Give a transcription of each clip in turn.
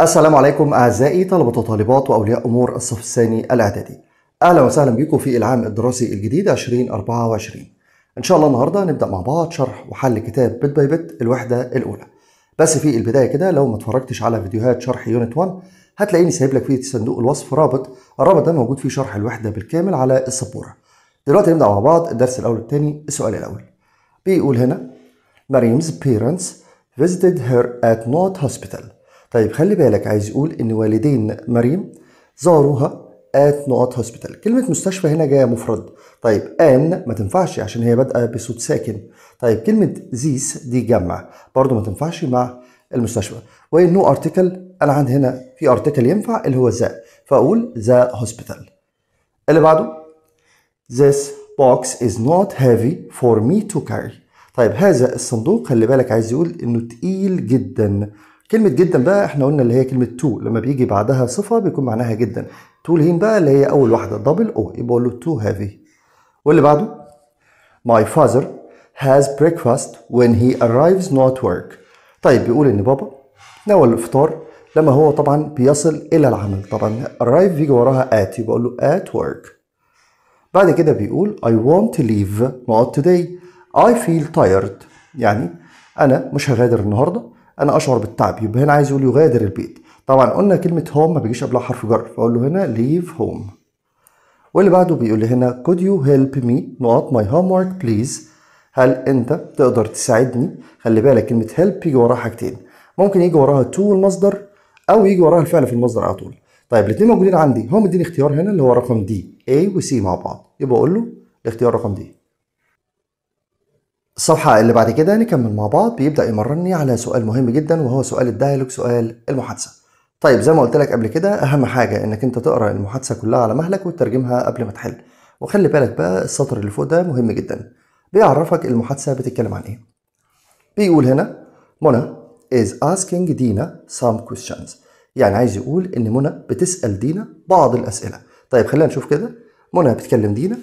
السلام عليكم أعزائي طلبة وطالبات وأولياء أمور الصف الثاني الإعدادي أهلا وسهلا بكم في العام الدراسي الجديد 2024 إن شاء الله النهاردة نبدأ مع بعض شرح وحل كتاب بيت باي بيت الوحدة الأولى بس في البداية كده لو ما اتفرجتش على فيديوهات شرح يونت 1 هتلاقيني سايب لك في صندوق الوصف رابط الرابط ده موجود فيه شرح الوحدة بالكامل على السبورة دلوقتي نبدأ مع بعض الدرس الأول الثاني السؤال الأول بيقول هنا مريم's parents visited her at North Hospital طيب خلي بالك عايز يقول ان والدين مريم زاروها ات نقط هوسبيتال كلمه مستشفى هنا جايه مفرد طيب ان ما تنفعش عشان هي بادئه بصوت ساكن طيب كلمه زيس دي جمع برضو ما تنفعش مع المستشفى نو ارتكل انا عندي هنا في ارتكل ينفع اللي هو ذا فاقول ذا هوسبيتال اللي بعده This box is not heavy for me to carry. طيب هذا الصندوق خلي بالك عايز يقول انه تقيل جدا كلمة جدا بقى احنا قلنا اللي هي كلمة تو لما بيجي بعدها صفة بيكون معناها جدا تو لين بقى اللي هي أول واحدة دبل أو يبقى أقول له تو هافي واللي بعده My father has breakfast when he arrives not work طيب بيقول إن بابا ناول الإفطار لما هو طبعا بيصل إلى العمل طبعا arrive بيجي وراها at يبقى أقول له at work بعد كده بيقول I want to leave not today I feel tired يعني أنا مش هغادر النهارده انا اشعر بالتعب يبقى هنا عايز يقول يغادر البيت طبعا قلنا كلمه هوم ما بيجيش قبلها حرف جر فاقول له هنا ليف هوم واللي بعده بيقول لي هنا could you help me نقط my homework please هل انت تقدر تساعدني خلي بالك كلمه help يجي وراها حاجتين ممكن يجي وراها to المصدر او يجي وراها الفعل في المصدر على طول طيب الاثنين موجودين عندي هو مديني اختيار هنا اللي هو رقم دي A و C مع بعض يبقى اقول له الاختيار رقم دي الصفحة اللي بعد كده نكمل مع بعض بيبدأ يمرني على سؤال مهم جدا وهو سؤال الدايلوج سؤال المحادثة طيب زي ما قلت لك قبل كده أهم حاجة إنك أنت تقرأ المحادثة كلها على مهلك وتترجمها قبل ما تحل وخلي بالك بقى السطر اللي فوق ده مهم جدا بيعرفك المحادثة بتتكلم عن إيه بيقول هنا منى is asking دينا some questions يعني عايز يقول إن منى بتسأل دينا بعض الأسئلة طيب خلينا نشوف كده منى بتكلم دينا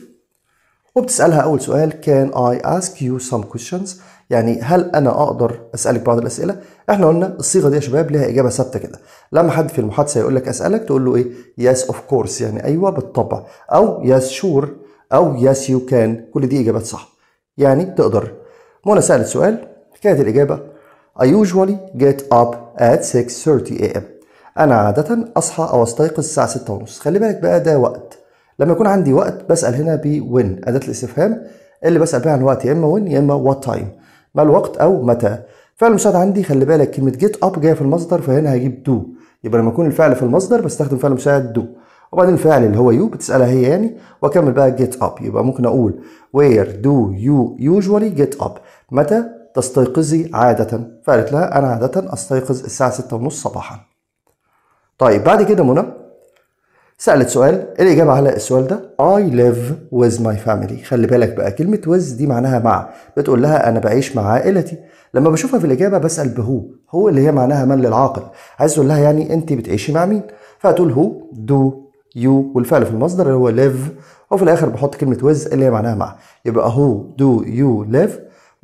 وبتسألها أول سؤال can I ask you some questions يعني هل أنا أقدر أسألك بعض الأسئلة احنا قلنا الصيغة دي يا شباب لها إجابة ثابتة كده لما حد في المحادثة يقول لك أسألك تقول له إيه yes of course يعني أيوه بالطبع أو yes sure أو yes you can كل دي إجابات صح يعني تقدر منى سألت سؤال كانت الإجابة I usually get up at 6:30 a.m. أنا عادة أصحى أو أستيقظ الساعة 6:30 خلي بالك بقى ده وقت لما يكون عندي وقت بسال هنا ب وين اداه الاستفهام اللي بسال بيها عن الوقت يا اما وين يا اما وات تايم ما الوقت او متى فعل المساعد عندي خلي بالك كلمه جيت اب جايه في المصدر فهنا هجيب دو يبقى لما يكون الفعل في المصدر بستخدم فعل المساعد دو وبعدين الفعل اللي هو يو بتسالها هي يعني واكمل بقى جيت اب يبقى ممكن اقول وير دو يو يوجوالي جيت اب متى تستيقظي عادة فقالت لها أنا عادة أستيقظ الساعة 6:30 صباحا طيب بعد كده منى سالت سؤال الاجابه على السؤال ده I live with my family خلي بالك بقى كلمه with دي معناها مع بتقول لها انا بعيش مع عائلتي لما بشوفها في الاجابه بسال بهو هو اللي هي معناها من للعاقل عايز تقول لها يعني انت بتعيشي مع مين فهتقول هو دو يو والفعل في المصدر اللي هو live وفي الاخر بحط كلمه with اللي هي معناها مع يبقى هو دو يو live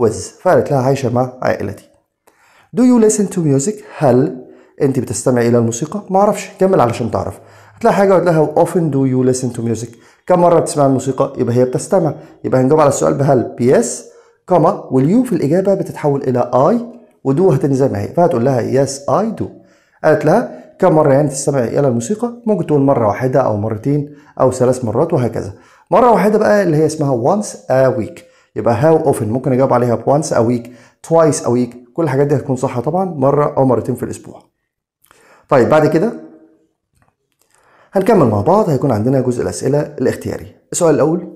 with فقالت لها عايشه مع عائلتي Do you listen to music؟ هل انت بتستمع الى الموسيقى؟ معرفش كمل علشان تعرف هتلاقي حاجه لها اوفن دو يو ليسن تو ميوزك كم مره بتسمع الموسيقى يبقى هي بتستمع يبقى هنجاوب على السؤال بهل بيس كما واليو في الاجابه بتتحول الى اي ودو هتنزل زي ما هي فهتقول لها يس اي دو قالت لها كم مرة يعني تستمع إلى الموسيقى؟ ممكن تقول مرة واحدة أو مرتين أو ثلاث مرات وهكذا. مرة واحدة بقى اللي هي اسمها وانس ا ويك يبقى هاو اوفن ممكن أجاوب عليها بوانس ا ويك توايس ا ويك كل الحاجات دي هتكون صح طبعا مرة أو مرتين في الأسبوع. طيب بعد كده هنكمل مع بعض هيكون عندنا جزء الأسئلة الاختياري السؤال الأول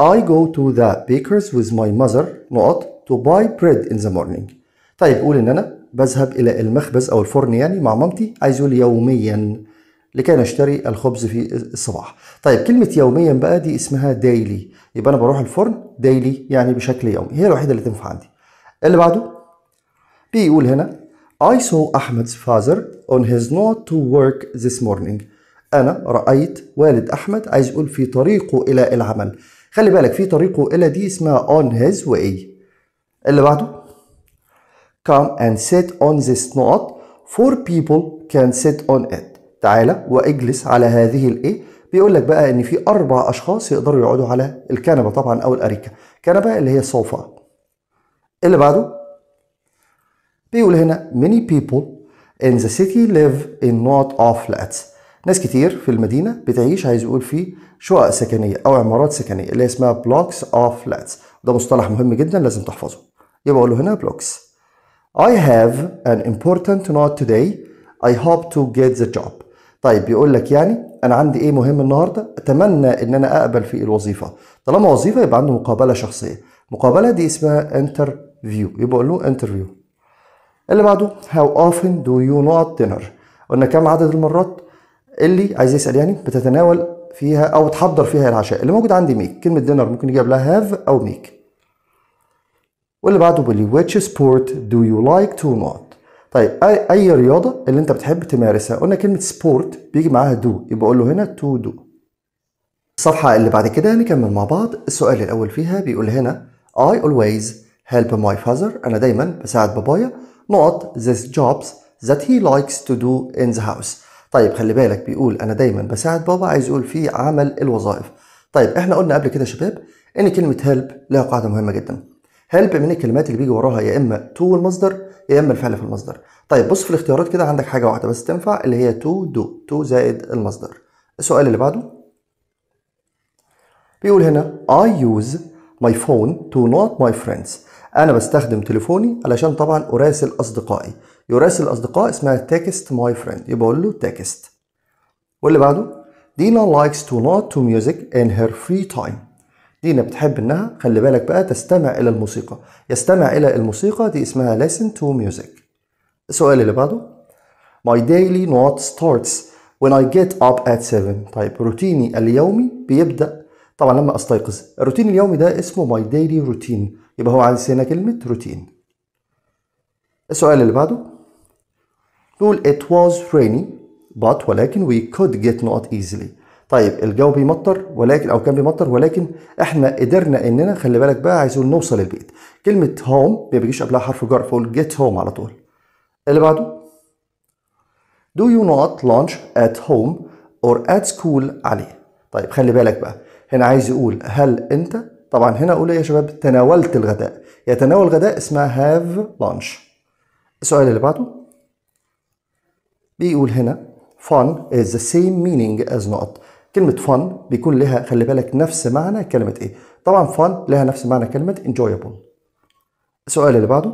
I go to the bakers with my mother نقط to buy bread in the morning طيب قول إن أنا بذهب إلى المخبز أو الفرن يعني مع مامتي عايز يقول يوميا لكي نشتري الخبز في الصباح طيب كلمة يوميا بقى دي اسمها دايلي يبقى أنا بروح الفرن دايلي يعني بشكل يومي هي الوحيدة اللي تنفع عندي اللي بعده بيقول هنا I saw أحمد's father on his note to work this morning أنا رأيت والد أحمد عايز يقول في طريقه إلى العمل خلي بالك في طريقه إلى دي اسمها on his way اللي بعده come and sit on this note four people can sit on it تعالى واجلس على هذه الايه بيقول لك بقى ان في اربع اشخاص يقدروا يقعدوا على الكنبه طبعا او الاريكه كنبه اللي هي صوفا اللي بعده بيقول هنا many people In the city live in not of flats. ناس كتير في المدينة بتعيش عايز يقول في شقق سكنية أو عمارات سكنية اللي اسمها blocks of flats. ده مصطلح مهم جدا لازم تحفظه. يبقى أقول له هنا blocks. I have an important note today. I hope to get the job. طيب بيقول لك يعني انا عندي ايه مهم النهارده اتمنى ان انا اقبل في الوظيفه طالما وظيفه يبقى عنده مقابله شخصيه المقابله دي اسمها انترفيو يبقى له انترفيو اللي بعده how often do you not dinner قلنا كم عدد المرات اللي عايز يسال يعني بتتناول فيها او تحضر فيها العشاء اللي موجود عندي ميك كلمه دينر ممكن يجي قبلها هاف او ميك واللي بعده بيقول ويتش سبورت دو يو لايك تو نوت طيب اي رياضه اللي انت بتحب تمارسها قلنا كلمه سبورت بيجي معاها دو يبقى اقول له هنا تو دو الصفحه اللي بعد كده نكمل مع بعض السؤال الاول فيها بيقول هنا I always help my father انا دايما بساعد بابايا not these jobs that he likes to do in the house طيب خلي بالك بيقول انا دايما بساعد بابا عايز يقول في عمل الوظائف طيب احنا قلنا قبل كده شباب ان كلمه هيلب لها قاعده مهمه جدا هيلب من الكلمات اللي بيجي وراها يا اما تو المصدر يا اما الفعل في المصدر طيب بص في الاختيارات كده عندك حاجه واحده بس تنفع اللي هي تو دو تو زائد المصدر السؤال اللي بعده بيقول هنا I use my phone to not my friends انا بستخدم تليفوني علشان طبعا اراسل اصدقائي يراسل الاصدقاء اسمها تكست ماي فريند يبقى اقول له تكست واللي بعده دينا لايكس تو نوت تو ميوزك ان هير فري تايم دينا بتحب انها خلي بالك بقى تستمع الى الموسيقى يستمع الى الموسيقى دي اسمها لسن تو ميوزك السؤال اللي بعده ماي ديلي نوت ستارتس when I get up at 7 طيب روتيني اليومي بيبدأ طبعا لما استيقظ الروتين اليومي ده اسمه my daily routine يبقى هو عايز هنا كلمة روتين السؤال اللي بعده بيقول it was rainy but ولكن we could get not easily طيب الجو بيمطر ولكن او كان بيمطر ولكن احنا قدرنا اننا خلي بالك بقى عايزين نوصل البيت كلمه هوم ما بيجيش قبلها حرف جر فقول get home على طول اللي بعده do you not lunch at home or at school عليه طيب خلي بالك بقى هنا عايز يقول هل انت طبعا هنا أقول يا شباب تناولت الغداء يتناول غداء اسمها have lunch السؤال اللي بعده بيقول هنا fun is the same meaning as not كلمة fun بيكون لها خلي بالك نفس معنى كلمة ايه طبعا fun لها نفس معنى كلمة enjoyable السؤال اللي بعده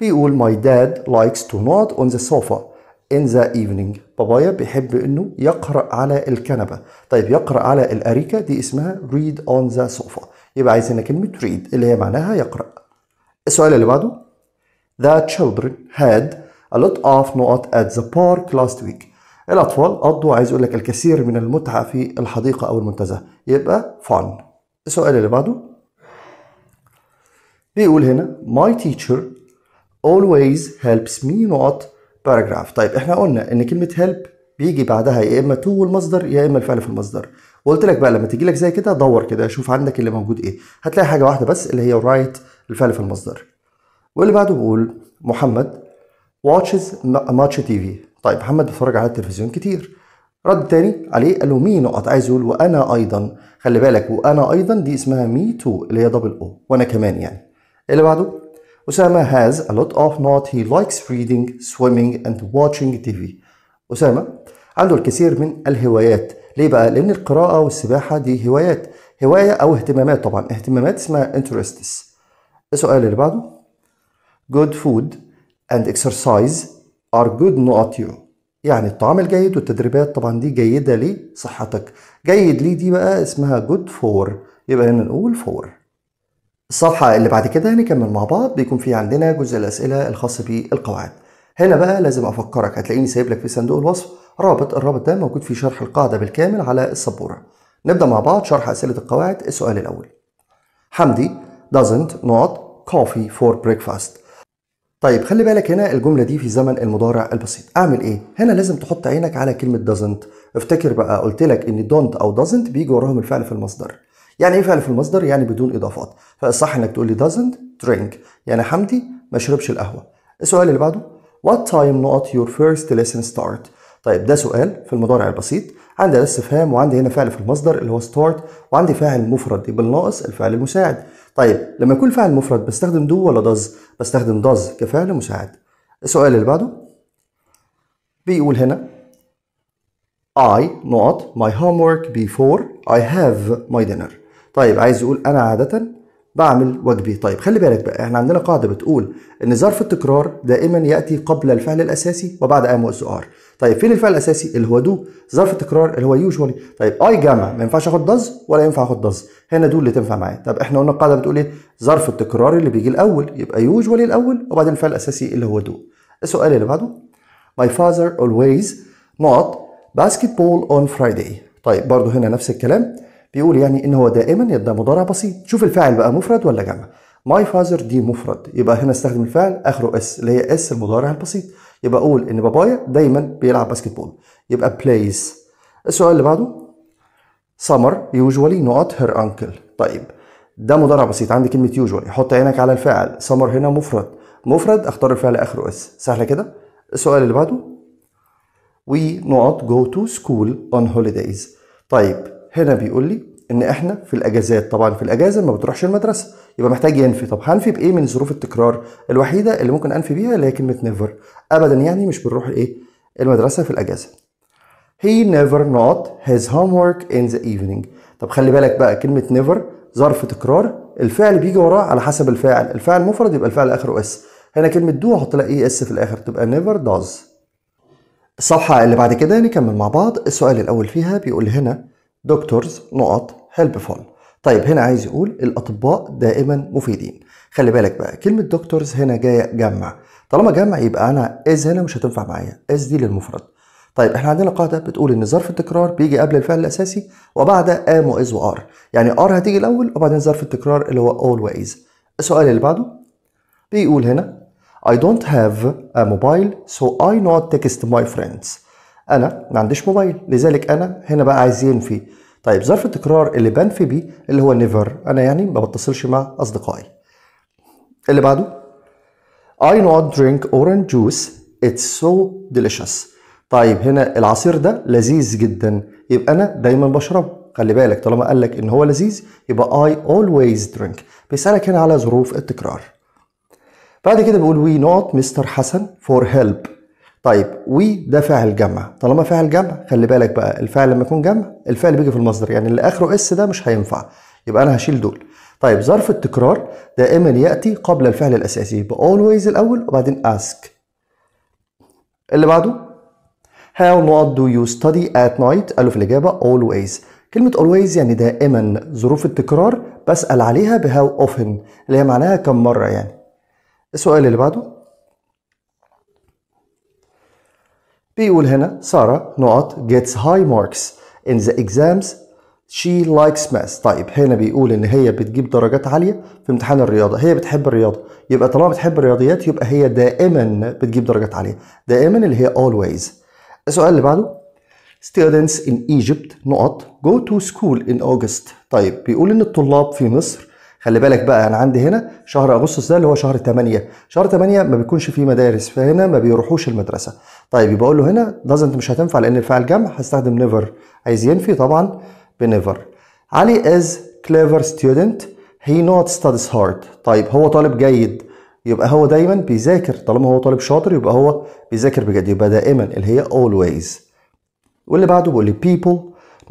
بيقول my dad likes to nod on the sofa in the evening بابايا بيحب انه يقرأ على الكنبة طيب يقرأ على الأريكة دي اسمها read on the sofa يبقى عايز هنا كلمة read اللي هي معناها يقرأ السؤال اللي بعده The children had a lot of not at the park last week الأطفال قضوا عايز أقول لك الكثير من المتعة في الحديقة أو المنتزه يبقى fun السؤال اللي بعده بيقول هنا my teacher always helps me not باراجراف طيب احنا قلنا ان كلمه هيلب بيجي بعدها يا اما تو والمصدر يا اما الفعل في المصدر وقلت لك بقى لما تيجي لك زي كده دور كده شوف عندك اللي موجود ايه هتلاقي حاجه واحده بس اللي هي رايت الفعل في المصدر واللي بعده بيقول محمد واتشز ماتش تي في طيب محمد بيتفرج على التلفزيون كتير رد تاني عليه قال له مي نقط عايز يقول وانا ايضا خلي بالك وانا ايضا دي اسمها مي تو اللي هي دبل او وانا كمان يعني اللي بعده Osama has a lot of not he likes reading, swimming and watching TV. أسامة عنده الكثير من الهوايات ليه بقى؟ لأن القراءة والسباحة دي هوايات هواية أو اهتمامات طبعا اهتمامات اسمها interests السؤال اللي بعده good food and exercise are good not you يعني الطعام الجيد والتدريبات طبعا دي جيدة لصحتك جيد ليه دي بقى اسمها good for يبقى هنا نقول for الصفحة اللي بعد كده هنكمل مع بعض بيكون في عندنا جزء الأسئلة الخاص بالقواعد هنا بقى لازم أفكرك هتلاقيني سايب لك في صندوق الوصف رابط الرابط ده موجود في شرح القاعدة بالكامل على السبورة نبدأ مع بعض شرح أسئلة القواعد السؤال الأول حمدي doesn't not coffee for breakfast طيب خلي بالك هنا الجملة دي في زمن المضارع البسيط أعمل إيه؟ هنا لازم تحط عينك على كلمة doesn't افتكر بقى قلت لك إن don't أو doesn't بيجي وراهم الفعل في المصدر يعني ايه فعل في المصدر يعني بدون اضافات فالصح انك تقول لي doesn't drink يعني حمدي ما شربش القهوه السؤال اللي بعده what time not your first lesson start طيب ده سؤال في المضارع البسيط عندي اداه استفهام وعندي هنا فعل في المصدر اللي هو start وعندي فاعل مفرد يبقى الناقص الفعل المساعد طيب لما يكون فعل مفرد بستخدم دو ولا does بستخدم does كفعل مساعد السؤال اللي بعده بيقول هنا I not my homework before I have my dinner طيب عايز يقول انا عاده بعمل واجبي طيب خلي بالك بقى احنا عندنا قاعده بتقول ان ظرف التكرار دائما ياتي قبل الفعل الاساسي وبعد ام واس ار طيب فين الفعل الاساسي اللي هو دو ظرف التكرار اللي هو يوجوالي طيب اي جمع ما ينفعش اخد داز ولا ينفع اخد داز هنا دول اللي تنفع معايا طب احنا قلنا القاعده بتقول ايه ظرف التكرار اللي بيجي الاول يبقى يوجوالي الاول وبعدين الفعل الاساسي اللي هو دو السؤال اللي بعده my father always باسكت بول اون فرايداي طيب برضه هنا نفس الكلام بيقول يعني ان هو دائما يبدا مضارع بسيط شوف الفاعل بقى مفرد ولا جمع ماي فازر دي مفرد يبقى هنا استخدم الفعل اخره اس اللي هي اس المضارع البسيط يبقى اقول ان بابايا دايما بيلعب باسكت بول يبقى بلايز السؤال اللي بعده سمر يوجوالي نوت هير انكل طيب ده مضارع بسيط عندي كلمه يوجوالي حط عينك على الفاعل سمر هنا مفرد مفرد اختار الفعل اخره اس سهله كده السؤال اللي بعده وي نوت جو تو سكول اون هوليديز طيب هنا بيقول لي ان احنا في الاجازات طبعا في الاجازه ما بتروحش المدرسه يبقى محتاج ينفي طب هنفي بايه من ظروف التكرار الوحيده اللي ممكن انفي بيها اللي هي كلمه نيفر ابدا يعني مش بنروح ايه المدرسه في الاجازه he never not his homework in the evening طب خلي بالك بقى كلمه نيفر ظرف تكرار الفعل بيجي وراه على حسب الفاعل الفاعل مفرد يبقى الفعل اخره اس هنا كلمه دو احط لها اي اس في الاخر تبقى نيفر داز الصفحه اللي بعد كده نكمل مع بعض السؤال الاول فيها بيقول هنا دكتورز نقط هيلبفول طيب هنا عايز يقول الاطباء دائما مفيدين خلي بالك بقى كلمه دكتورز هنا جايه جمع طالما جمع يبقى انا از هنا مش هتنفع معايا از دي للمفرد طيب احنا عندنا قاعده بتقول ان ظرف التكرار بيجي قبل الفعل الاساسي وبعد ام واز وار يعني ار هتيجي الاول وبعدين ظرف التكرار اللي هو اول السؤال اللي بعده بيقول هنا I don't have a mobile so I not text my friends انا ما عنديش موبايل لذلك انا هنا بقى عايز ينفي طيب ظرف التكرار اللي بنفي بيه اللي هو نيفر انا يعني ما بتصلش مع اصدقائي اللي بعده I not drink orange juice it's so delicious طيب هنا العصير ده لذيذ جدا يبقى انا دايما بشربه خلي بالك طالما قال لك ان هو لذيذ يبقى I always drink بيسألك هنا على ظروف التكرار بعد كده بيقول we not Mr. حسن for help طيب وي ده فاعل جمع طالما فاعل جمع خلي بالك بقى الفاعل لما يكون جمع الفعل بيجي في المصدر يعني اللي اخره اس ده مش هينفع يبقى انا هشيل دول طيب ظرف التكرار دائما ياتي قبل الفعل الاساسي باولويز الاول وبعدين اسك اللي بعده How not do you study at night؟ قالوا في الإجابة always. كلمة always يعني دائما ظروف التكرار بسأل عليها بهاو often اللي هي معناها كم مرة يعني. السؤال اللي بعده بيقول هنا سارة نقط gets high marks in the exams she likes math طيب هنا بيقول ان هي بتجيب درجات عاليه في امتحان الرياضه هي بتحب الرياضه يبقى طالما بتحب الرياضيات يبقى هي دائما بتجيب درجات عاليه دائما اللي هي always السؤال اللي بعده students in Egypt نقط go to school in August طيب بيقول ان الطلاب في مصر خلي بالك بقى انا عندي هنا شهر اغسطس ده اللي هو شهر 8 شهر 8 ما بيكونش فيه مدارس فهنا ما بيروحوش المدرسه طيب يبقى اقول له هنا دازنت مش هتنفع لان الفعل جمع هستخدم نيفر عايز ينفي طبعا بنيفر علي از كليفر ستودنت هي نوت ستاديز هارد طيب هو طالب جيد يبقى هو دايما بيذاكر طالما هو طالب شاطر يبقى هو بيذاكر بجد يبقى دائما اللي هي always واللي بعده بيقول لي people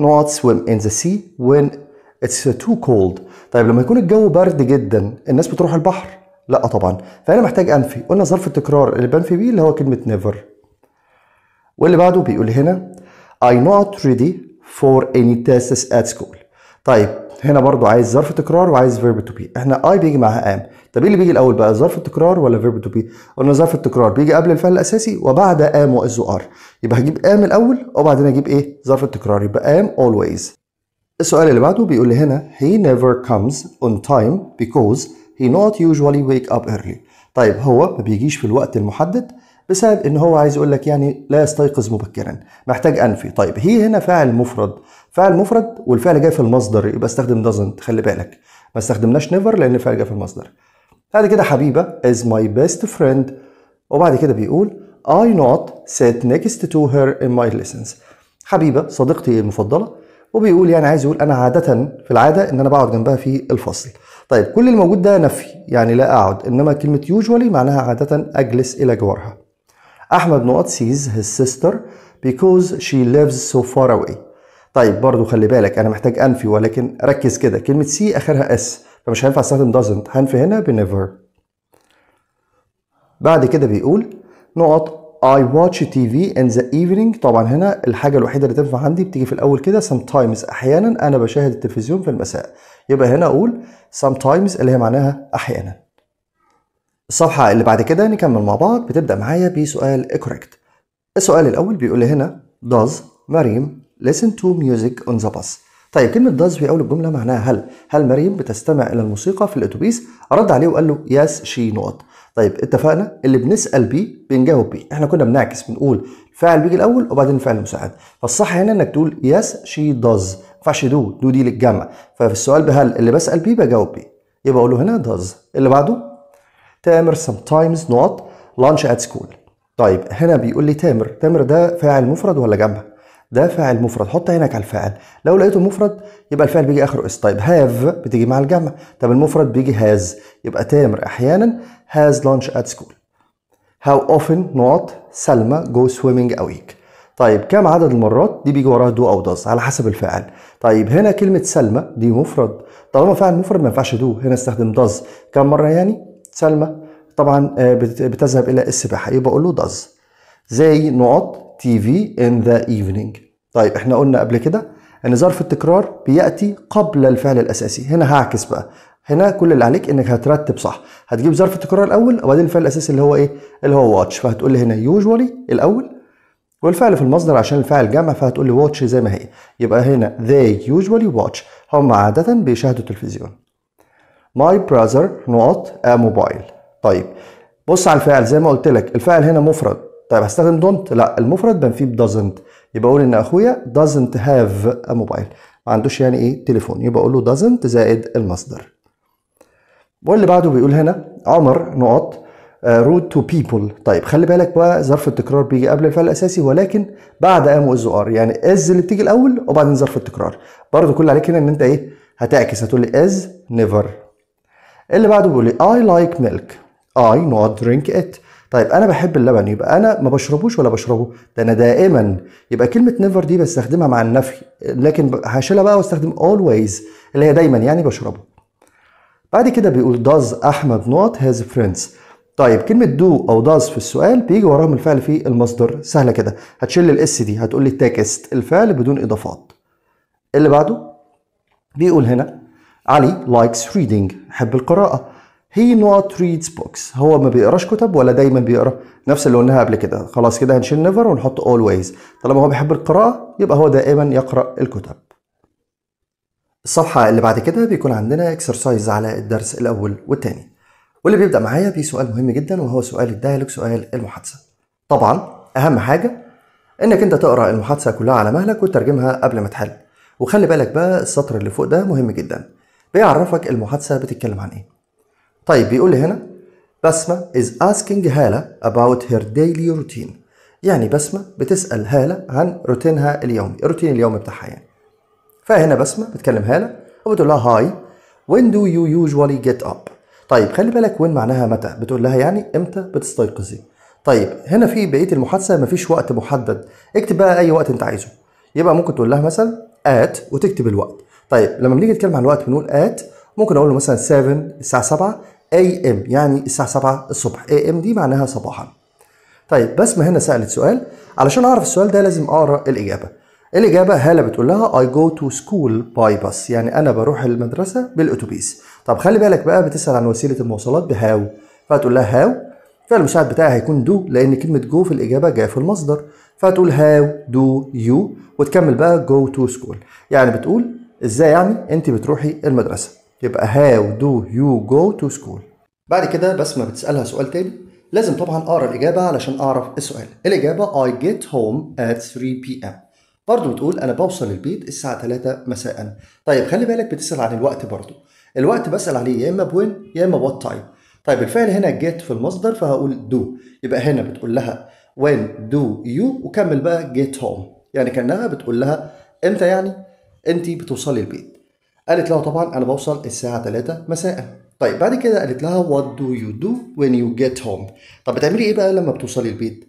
not swim in the sea when اتس تو كولد طيب لما يكون الجو برد جدا الناس بتروح البحر لا طبعا فهنا محتاج انفي قلنا ظرف التكرار اللي بنفي بيه اللي هو كلمه نيفر واللي بعده بيقول هنا I not ready for any tests at school طيب هنا برضو عايز ظرف تكرار وعايز فيرب تو بي احنا اي بيجي معاها ام طب ايه اللي بيجي الاول بقى ظرف التكرار ولا فيرب تو بي قلنا ظرف التكرار بيجي قبل الفعل الاساسي وبعد ام واز ار يبقى هجيب ام الاول وبعدين اجيب ايه ظرف التكرار يبقى ام always السؤال اللي بعده بيقول هنا he never comes on time because he not usually wake up early طيب هو ما بيجيش في الوقت المحدد بسبب ان هو عايز يقول لك يعني لا يستيقظ مبكرا محتاج انفي طيب هي هنا فاعل مفرد فاعل مفرد والفعل جاي في المصدر يبقى استخدم doesn't خلي بالك ما استخدمناش never لان الفعل جاي في المصدر بعد كده حبيبه is my best friend وبعد كده بيقول I not sit next to her in my lessons حبيبه صديقتي المفضله وبيقول يعني عايز يقول انا عاده في العاده ان انا بقعد جنبها في الفصل طيب كل الموجود ده نفي يعني لا اقعد انما كلمه يوجوالي معناها عاده اجلس الى جوارها احمد نقط سيز his sister because she lives so far away طيب برضو خلي بالك انا محتاج انفي ولكن ركز كده كلمه سي اخرها اس فمش هينفع استخدم doesn't هنفي هنا بنيفر بعد كده بيقول نقط I watch TV in the evening طبعا هنا الحاجة الوحيدة اللي تنفع عندي بتيجي في الأول كده sometimes أحيانا أنا بشاهد التلفزيون في المساء يبقى هنا أقول sometimes اللي هي معناها أحيانا الصفحة اللي بعد كده نكمل مع بعض بتبدأ معايا بسؤال correct السؤال الأول بيقول لي هنا does مريم listen to music on the bus طيب كلمة does في أول الجملة معناها هل هل مريم بتستمع إلى الموسيقى في الأتوبيس رد عليه وقال له yes she not طيب اتفقنا اللي بنسال بيه بنجاوب بيه احنا كنا بنعكس بنقول الفاعل بيجي الاول وبعدين الفعل المساعد فالصح هنا انك تقول يس شي داز ما ينفعش دو دو دي للجمع ففي السؤال بهل اللي بسال بيه بجاوب بيه يبقى اقول له هنا داز اللي بعده تامر sometimes not lunch at school طيب هنا بيقول لي تامر تامر ده فاعل مفرد ولا جمع ده فاعل مفرد حط عينك على الفاعل لو لقيته مفرد يبقى الفاعل بيجي اخره اس طيب هاف بتيجي مع الجمع طب المفرد بيجي هاز يبقى تامر احيانا هاز لانش ات سكول هاو اوفن نقط سلمى جو سويمنج ا ويك طيب كم عدد المرات دي بيجي وراها دو او داز على حسب الفاعل طيب هنا كلمه سلمى دي مفرد طالما فاعل مفرد ما ينفعش دو هنا استخدم داز كم مره يعني سلمى طبعا آه، بتذهب الى السباحه يبقى اقول له داز زي نقط TV in the evening طيب احنا قلنا قبل كده ان ظرف التكرار بياتي قبل الفعل الاساسي هنا هعكس بقى هنا كل اللي عليك انك هترتب صح هتجيب ظرف التكرار الاول وبعدين الفعل الاساسي اللي هو ايه اللي هو واتش فهتقول لي هنا يوجوالي الاول والفعل في المصدر عشان الفعل جمع فهتقول لي واتش زي ما هي يبقى هنا they usually watch هم عادة بيشاهدوا التلفزيون my brother نقط a mobile طيب بص على الفعل زي ما قلت لك الفعل هنا مفرد طيب هستخدم دونت لا المفرد بنفيه doesn't يبقى اقول ان اخويا doesn't have a mobile ما عندوش يعني ايه تليفون يبقى اقول له doesn't زائد المصدر واللي بعده بيقول هنا عمر نقط رود تو بيبل طيب خلي بالك بقى ظرف التكرار بيجي قبل الفعل الاساسي ولكن بعد ام واز ار يعني از اللي بتيجي الاول وبعدين ظرف التكرار برضه كل عليك هنا ان انت ايه هتعكس هتقول لي از نيفر اللي بعده بيقول لي اي لايك ميلك اي نوت درينك ات طيب انا بحب اللبن يبقى انا ما بشربوش ولا بشربه ده انا دائما يبقى كلمه نيفر دي بستخدمها مع النفي لكن هشيلها بقى واستخدم اولويز اللي هي دايما يعني بشربه بعد كده بيقول does احمد نوت هاز فريندز طيب كلمة دو أو داز في السؤال بيجي وراهم الفعل في المصدر سهلة كده هتشيل الاس دي هتقول لي تكست الفعل بدون إضافات اللي بعده بيقول هنا علي لايكس ريدنج يحب القراءة هي نوت reads بوكس هو ما بيقراش كتب ولا دايما بيقرا نفس اللي قلناها قبل كده خلاص كده هنشيل نيفر ونحط اولويز طالما هو بيحب القراءة يبقى هو دائما يقرأ الكتب الصفحة اللي بعد كده بيكون عندنا اكسرسايز على الدرس الأول والثاني واللي بيبدأ معايا سؤال مهم جدا وهو سؤال الدايلوج سؤال المحادثة طبعا أهم حاجة إنك أنت تقرأ المحادثة كلها على مهلك وتترجمها قبل ما تحل وخلي بالك بقى السطر اللي فوق ده مهم جدا بيعرفك المحادثة بتتكلم عن إيه طيب بيقول هنا بسمة is asking هالة about her daily routine يعني بسمة بتسأل هالة عن روتينها اليومي الروتين اليومي بتاعها يعني فهنا بسمة بتكلم هالة وبتقول لها هاي when do you usually get up طيب خلي بالك وين معناها متى بتقول لها يعني امتى بتستيقظي طيب هنا في بقيه المحادثه مفيش وقت محدد اكتب بقى اي وقت انت عايزه يبقى ممكن تقول لها مثلا at وتكتب الوقت طيب لما بنيجي نتكلم عن الوقت بنقول at ممكن اقول له مثلا 7 الساعه 7 اي ام يعني الساعه 7 الصبح اي ام دي معناها صباحا طيب بسمة هنا سالت سؤال علشان اعرف السؤال ده لازم اقرا الاجابه الاجابه هاله بتقول لها اي جو تو سكول باي باس يعني انا بروح المدرسه بالاتوبيس طب خلي بالك بقى بتسال عن وسيله المواصلات بهاو فهتقول لها هاو فالمساعد بتاعها هيكون دو لان كلمه جو في الاجابه جايه في المصدر فهتقول هاو دو يو وتكمل بقى جو تو سكول يعني بتقول ازاي يعني انت بتروحي المدرسه يبقى هاو دو يو جو تو سكول بعد كده بس ما بتسألها سؤال تاني لازم طبعا اقرا الاجابه علشان اعرف السؤال الاجابه اي جيت هوم ات 3 بي ام برضه بتقول انا بوصل البيت الساعه 3 مساء طيب خلي بالك بتسال عن الوقت برضه الوقت بسال عليه يا اما بوين يا اما وات تايم طيب الفعل هنا جيت في المصدر فهقول دو يبقى هنا بتقول لها وين دو يو وكمل بقى جيت هوم يعني كانها بتقول لها امتى يعني انت بتوصلي البيت قالت له طبعا انا بوصل الساعه 3 مساء طيب بعد كده قالت لها what do you do when you get home طب بتعملي ايه بقى لما بتوصلي البيت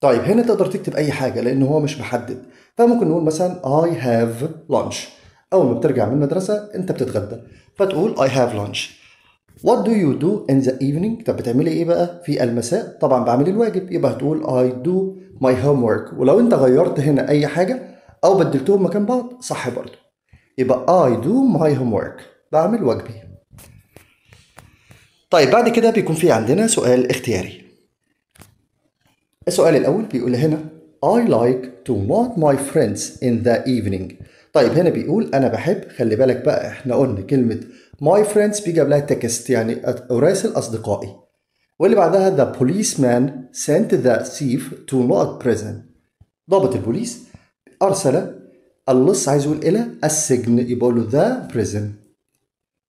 طيب هنا تقدر تكتب اي حاجه لان هو مش محدد فممكن نقول مثلا I have lunch اول ما بترجع من المدرسه انت بتتغدى فتقول I have lunch What do you do in the evening؟ طب بتعملي ايه بقى في المساء؟ طبعا بعمل الواجب يبقى هتقول I do my homework ولو انت غيرت هنا اي حاجه او بدلتهم مكان بعض صح برضه يبقى I do my homework بعمل واجبي طيب بعد كده بيكون في عندنا سؤال اختياري السؤال الأول بيقول هنا I like to meet my friends in the evening طيب هنا بيقول أنا بحب خلي بالك بقى احنا قلنا كلمة my friends بيجي قبلها تكست يعني أراسل أصدقائي واللي بعدها the policeman sent the thief to not prison ضابط البوليس أرسل النص عايز يقول إلى السجن يبقى له ذا prison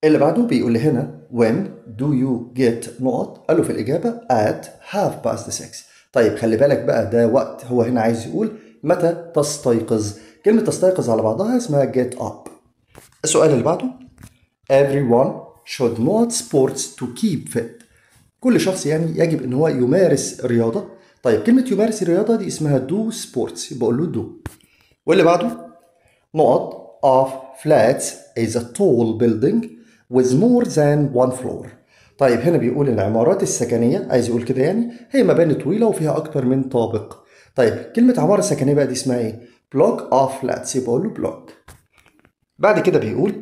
اللي بعده بيقول لي هنا when do you get نقط قال له في الإجابة at half past six طيب خلي بالك بقى ده وقت هو هنا عايز يقول متى تستيقظ كلمة تستيقظ على بعضها اسمها get up السؤال اللي بعده everyone should not sports to keep fit كل شخص يعني يجب ان هو يمارس رياضه طيب كلمه يمارس الرياضه دي اسمها دو سبورتس بقول له دو واللي بعده lot of flats is a tall building with more than one floor طيب هنا بيقول العمارات السكنية عايز يقول كده يعني هي مباني طويلة وفيها أكتر من طابق طيب كلمة عمارة سكنية بقى دي اسمها إيه؟ Block of flats يبقى له block. بعد كده بيقول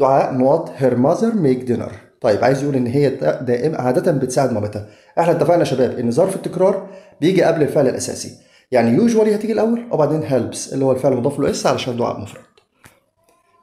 دعاء not her mother make dinner. طيب عايز يقول ان هي دائما عاده بتساعد مامتها احنا اتفقنا يا شباب ان ظرف التكرار بيجي قبل الفعل الاساسي يعني يوجوالي هتيجي الاول وبعدين هيلبس اللي هو الفعل مضاف له اس علشان دعاء مفرد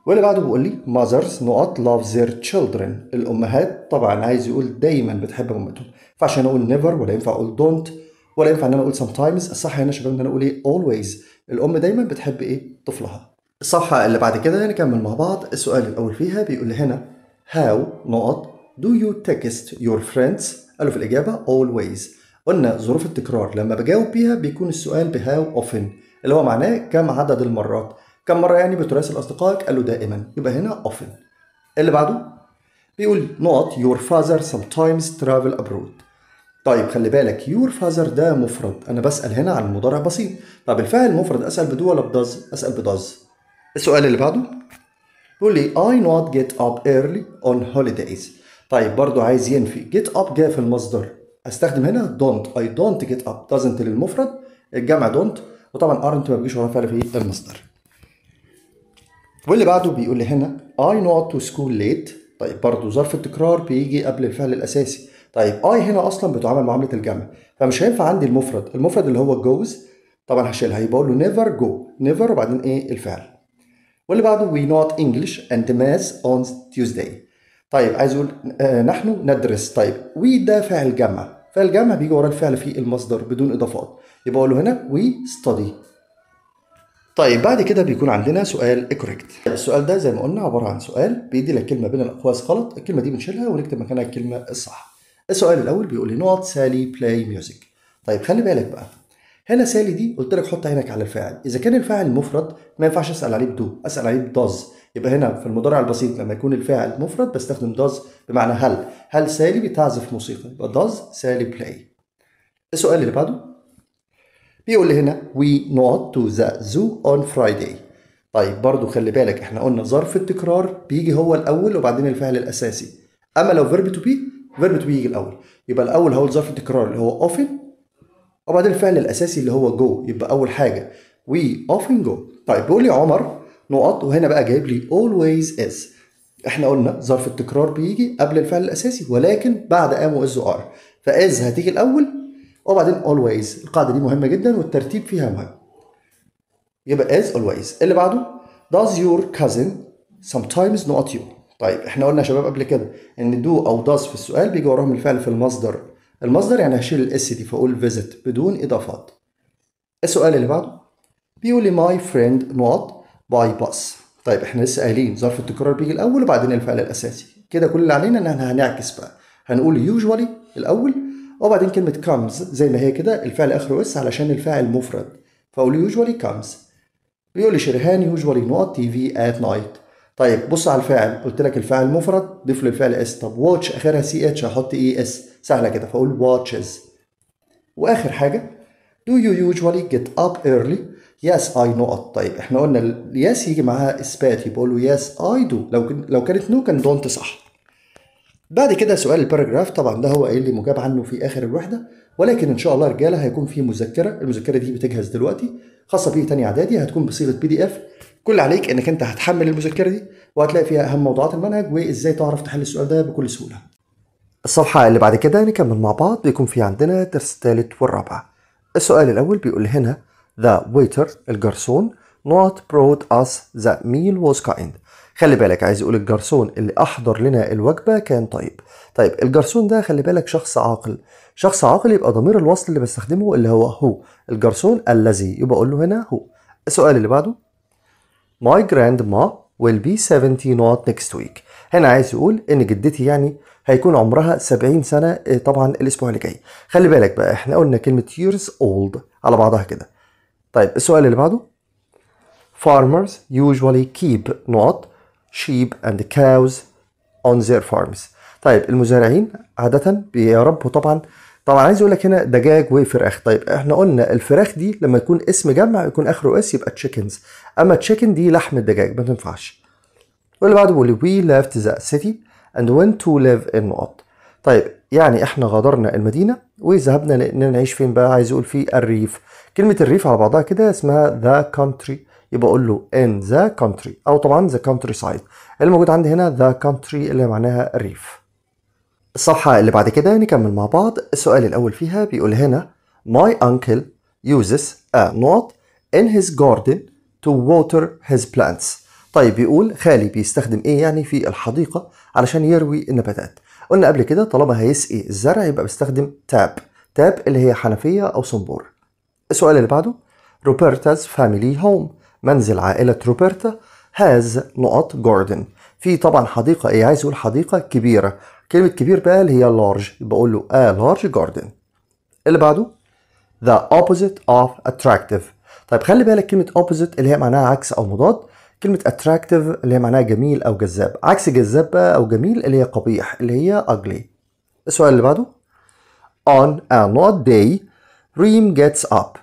واللي بعده بيقول لي mothers نقط love their children الامهات طبعا عايز يقول دايما بتحب امتهم فعشان اقول never ولا ينفع اقول don't ولا ينفع ان انا اقول sometimes الصح هنا يا شباب ان انا اقول ايه always الام دايما بتحب ايه طفلها الصفحه اللي بعد كده نكمل مع بعض السؤال الاول فيها بيقول لي هنا how نقط do you text your friends قالوا في الاجابه always قلنا ظروف التكرار لما بجاوب بيها بيكون السؤال بهاو اوفن اللي هو معناه كم عدد المرات كم مرة يعني بتراسل أصدقائك قال له دائما يبقى هنا اوفن اللي بعده بيقول not your father sometimes travel abroad طيب خلي بالك your father ده مفرد أنا بسأل هنا عن مضارع بسيط طب الفعل مفرد أسأل بدو ولا بدز أسأل بدز السؤال اللي بعده بيقول لي I not get up early on holidays طيب برضو عايز ينفي get up جه في المصدر هستخدم هنا دونت اي دونت جيت اب دازنت للمفرد الجمع دونت وطبعا ارنت ما بيجيش وراه فعل في المصدر واللي بعده بيقول لي هنا اي نوت تو سكول ليت طيب برضه ظرف التكرار بيجي قبل الفعل الاساسي طيب اي هنا اصلا بتعامل معامله الجمع فمش هينفع عندي المفرد المفرد اللي هو جوز طبعا هشيلها يبقى اقول له نيفر جو نيفر وبعدين ايه الفعل واللي بعده وي نوت انجلش اند ماس اون تيوزداي طيب عايز اقول آه، نحن ندرس طيب وي ده فعل جمع فالجمع بيجي ورا الفعل في المصدر بدون اضافات يبقى اقول له هنا وي ستادي طيب بعد كده بيكون عندنا سؤال كوريكت السؤال ده زي ما قلنا عباره عن سؤال بيدي لك كلمه بين الاقواس غلط الكلمه دي بنشيلها ونكتب مكانها الكلمه الصح السؤال الاول بيقول لي نقط سالي بلاي ميوزك طيب خلي بالك بقى هنا سالي دي قلت لك حط عينك على الفاعل اذا كان الفاعل مفرد ما ينفعش اسال عليه بدو اسال عليه بدوز يبقى هنا في المضارع البسيط لما يكون الفاعل مفرد بستخدم does بمعنى هل هل سالي بتعزف موسيقى يبقى does سالي play السؤال اللي بعده بيقول لي هنا we not to the zoo on Friday طيب برضو خلي بالك احنا قلنا ظرف التكرار بيجي هو الاول وبعدين الفعل الاساسي اما لو فيرب تو بي فيرب تو بي يجي الاول يبقى الاول هو ظرف التكرار اللي هو often وبعدين الفعل الاساسي اللي هو جو يبقى اول حاجه we often go طيب بيقول لي عمر نقط وهنا بقى جايب لي always is احنا قلنا ظرف التكرار بيجي قبل الفعل الاساسي ولكن بعد ام واز وار فاز هتيجي الاول وبعدين always القاعده دي مهمه جدا والترتيب فيها مهم يبقى از always اللي بعده does your cousin sometimes not you طيب احنا قلنا يا شباب قبل كده ان do او does في السؤال بيجي وراهم الفعل في المصدر المصدر يعني هشيل الاس دي فاقول visit بدون اضافات السؤال اللي بعده بيقول لي my friend not باي باس طيب احنا لسه قايلين ظرف التكرار بيجي الاول وبعدين الفعل الاساسي كده كل اللي علينا ان احنا هنعكس بقى هنقول يوجوالي الاول وبعدين كلمه كامز زي ما هي كده الفعل اخره اس علشان الفاعل مفرد فاقول يوجوالي كامز بيقول لي شرهان يوجوالي نقط تي في ات نايت طيب بص على الفاعل قلت لك الفاعل مفرد ضيف له الفعل اس طب واتش اخرها سي اتش هحط اي e اس سهله كده فاقول واتشز واخر حاجه do you usually get up early يس اي نقط طيب احنا قلنا اليس يجي معاها اثبات يبقى له يس اي دو لو لو كانت نو كان دونت صح بعد كده سؤال الباراجراف طبعا ده هو قايل لي مجاب عنه في اخر الوحده ولكن ان شاء الله رجاله هيكون في مذكره المذكره دي بتجهز دلوقتي خاصه بيه تاني اعدادي هتكون بصيغه بي دي اف كل عليك انك انت هتحمل المذكره دي وهتلاقي فيها اهم موضوعات المنهج وازاي تعرف تحل السؤال ده بكل سهوله الصفحه اللي بعد كده نكمل مع بعض بيكون في عندنا الدرس الثالث والرابع السؤال الاول بيقول هنا The waiter الجرسون not brought us the meal was kind خلي بالك عايز يقول الجرسون اللي أحضر لنا الوجبة كان طيب طيب الجرسون ده خلي بالك شخص عاقل شخص عاقل يبقى ضمير الوصل اللي بستخدمه اللي هو هو الجرسون الذي يبقى أقول له هنا هو السؤال اللي بعده My grandma will be 70 not next week هنا عايز يقول إن جدتي يعني هيكون عمرها 70 سنة إيه، طبعا الأسبوع اللي جاي خلي بالك بقى إحنا قلنا كلمة years old على بعضها كده طيب السؤال اللي بعده farmers usually keep not sheep and cows on their farms طيب المزارعين عادة بيربوا طبعا طبعا عايز اقول لك هنا دجاج وفراخ طيب احنا قلنا الفراخ دي لما يكون اسم جمع يكون اخره اس يبقى تشيكنز اما تشيكن دي لحم الدجاج ما تنفعش واللي بعده بيقول وي left ذا سيتي اند went تو live النقط طيب يعني احنا غادرنا المدينه وذهبنا نعيش فين بقى عايز يقول في الريف كلمة الريف على بعضها كده اسمها ذا country يبقى اقول له in the country او طبعا the country side اللي موجود عندي هنا the country اللي معناها الريف الصفحة اللي بعد كده نكمل مع بعض السؤال الأول فيها بيقول هنا my uncle uses a knot in his garden to water his plants طيب بيقول خالي بيستخدم ايه يعني في الحديقة علشان يروي النباتات قلنا قبل كده طالما هيسقي الزرع يبقى بيستخدم تاب تاب اللي هي حنفية أو صنبور السؤال اللي بعده روبرتا's family home منزل عائلة روبرتا has نقط garden في طبعا حديقة ايه عايز يقول حديقة كبيرة كلمة كبير بقى اللي هي large بقول له a آه، large garden اللي بعده the opposite of attractive طيب خلي بالك كلمة opposite اللي هي معناها عكس أو مضاد كلمة attractive اللي هي معناها جميل أو جذاب عكس جذاب بقى أو جميل اللي هي قبيح اللي هي ugly السؤال اللي بعده on a not day Reem gets up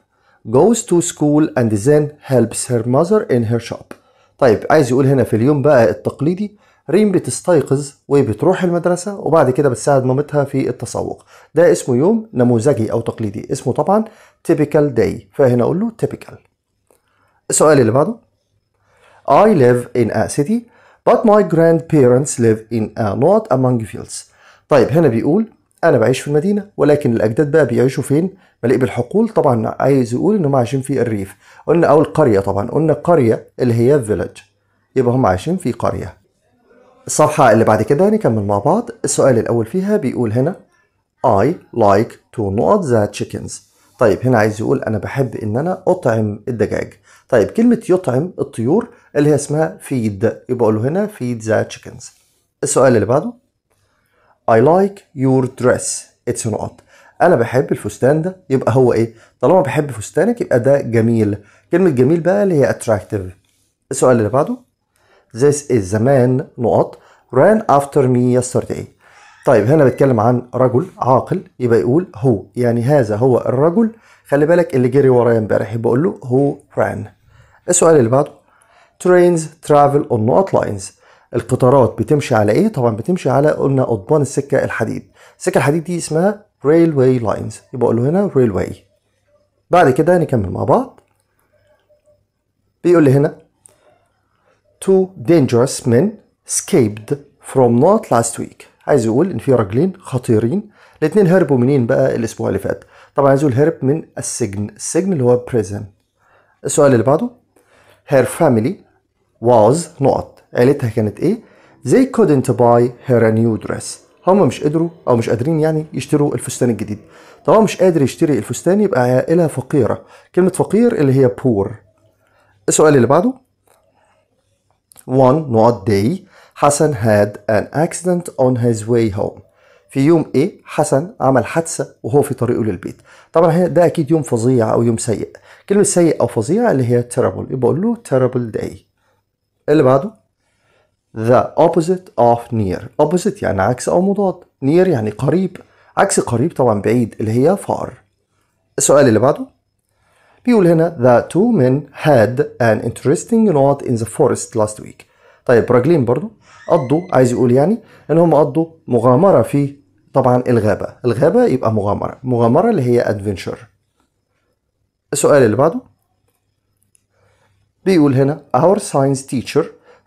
goes to school and then helps her mother in her shop طيب عايز يقول هنا في اليوم بقى التقليدي ريم بتستيقظ وبتروح المدرسة وبعد كده بتساعد مامتها في التسوق ده اسمه يوم نموذجي أو تقليدي اسمه طبعا typical day فهنا أقول له typical السؤال اللي بعده I live in a city but my grandparents live in a lot among fields طيب هنا بيقول انا بعيش في المدينه ولكن الاجداد بقى بيعيشوا فين مليء بالحقول طبعا عايز يقول ان عايشين في الريف قلنا او القريه طبعا قلنا القريه اللي هي فيلج يبقى هم عايشين في قريه الصفحه اللي بعد كده نكمل مع بعض السؤال الاول فيها بيقول هنا I like to not the chickens طيب هنا عايز يقول انا بحب ان انا اطعم الدجاج طيب كلمه يطعم الطيور اللي هي اسمها feed يبقى اقول هنا feed the chickens السؤال اللي بعده I like your dress it's not انا بحب الفستان ده يبقى هو ايه طالما بحب فستانك يبقى ده جميل كلمه جميل بقى اللي هي attractive السؤال اللي بعده this is the man نقط ran after me yesterday طيب هنا بتكلم عن رجل عاقل يبقى يقول هو يعني هذا هو الرجل خلي بالك اللي جري ورايا امبارح يبقى اقول له هو ran السؤال اللي بعده trains travel on not lines القطارات بتمشي على ايه طبعا بتمشي على قلنا قضبان السكه الحديد السكه الحديد دي اسمها ريلواي لاينز يبقى اقول له هنا ريلواي بعد كده نكمل مع بعض بيقول لي هنا two dangerous men escaped from not last week عايز يقول ان في راجلين خطيرين الاثنين هربوا منين بقى الاسبوع اللي فات طبعا عايز يقول هرب من السجن السجن اللي هو prison السؤال اللي بعده her family was not عيلتها كانت ايه they couldn't buy her a new dress هم مش قدروا او مش قادرين يعني يشتروا الفستان الجديد طبعا مش قادر يشتري الفستان يبقى عائله فقيره كلمه فقير اللي هي poor السؤال اللي بعده one not day حسن had an accident on his way home في يوم ايه حسن عمل حادثه وهو في طريقه للبيت طبعا ده اكيد يوم فظيع او يوم سيء كلمه سيء او فظيع اللي هي terrible يبقى اقول له terrible day اللي بعده the opposite of near opposite يعني عكس أو مضاد near يعني قريب عكس قريب طبعا بعيد اللي هي far السؤال اللي بعده بيقول هنا the two men had an interesting night in the forest last week طيب راجلين برضو قضوا عايز يقول يعني ان هم قضوا مغامرة في طبعا الغابة الغابة يبقى مغامرة مغامرة اللي هي adventure السؤال اللي بعده بيقول هنا our science teacher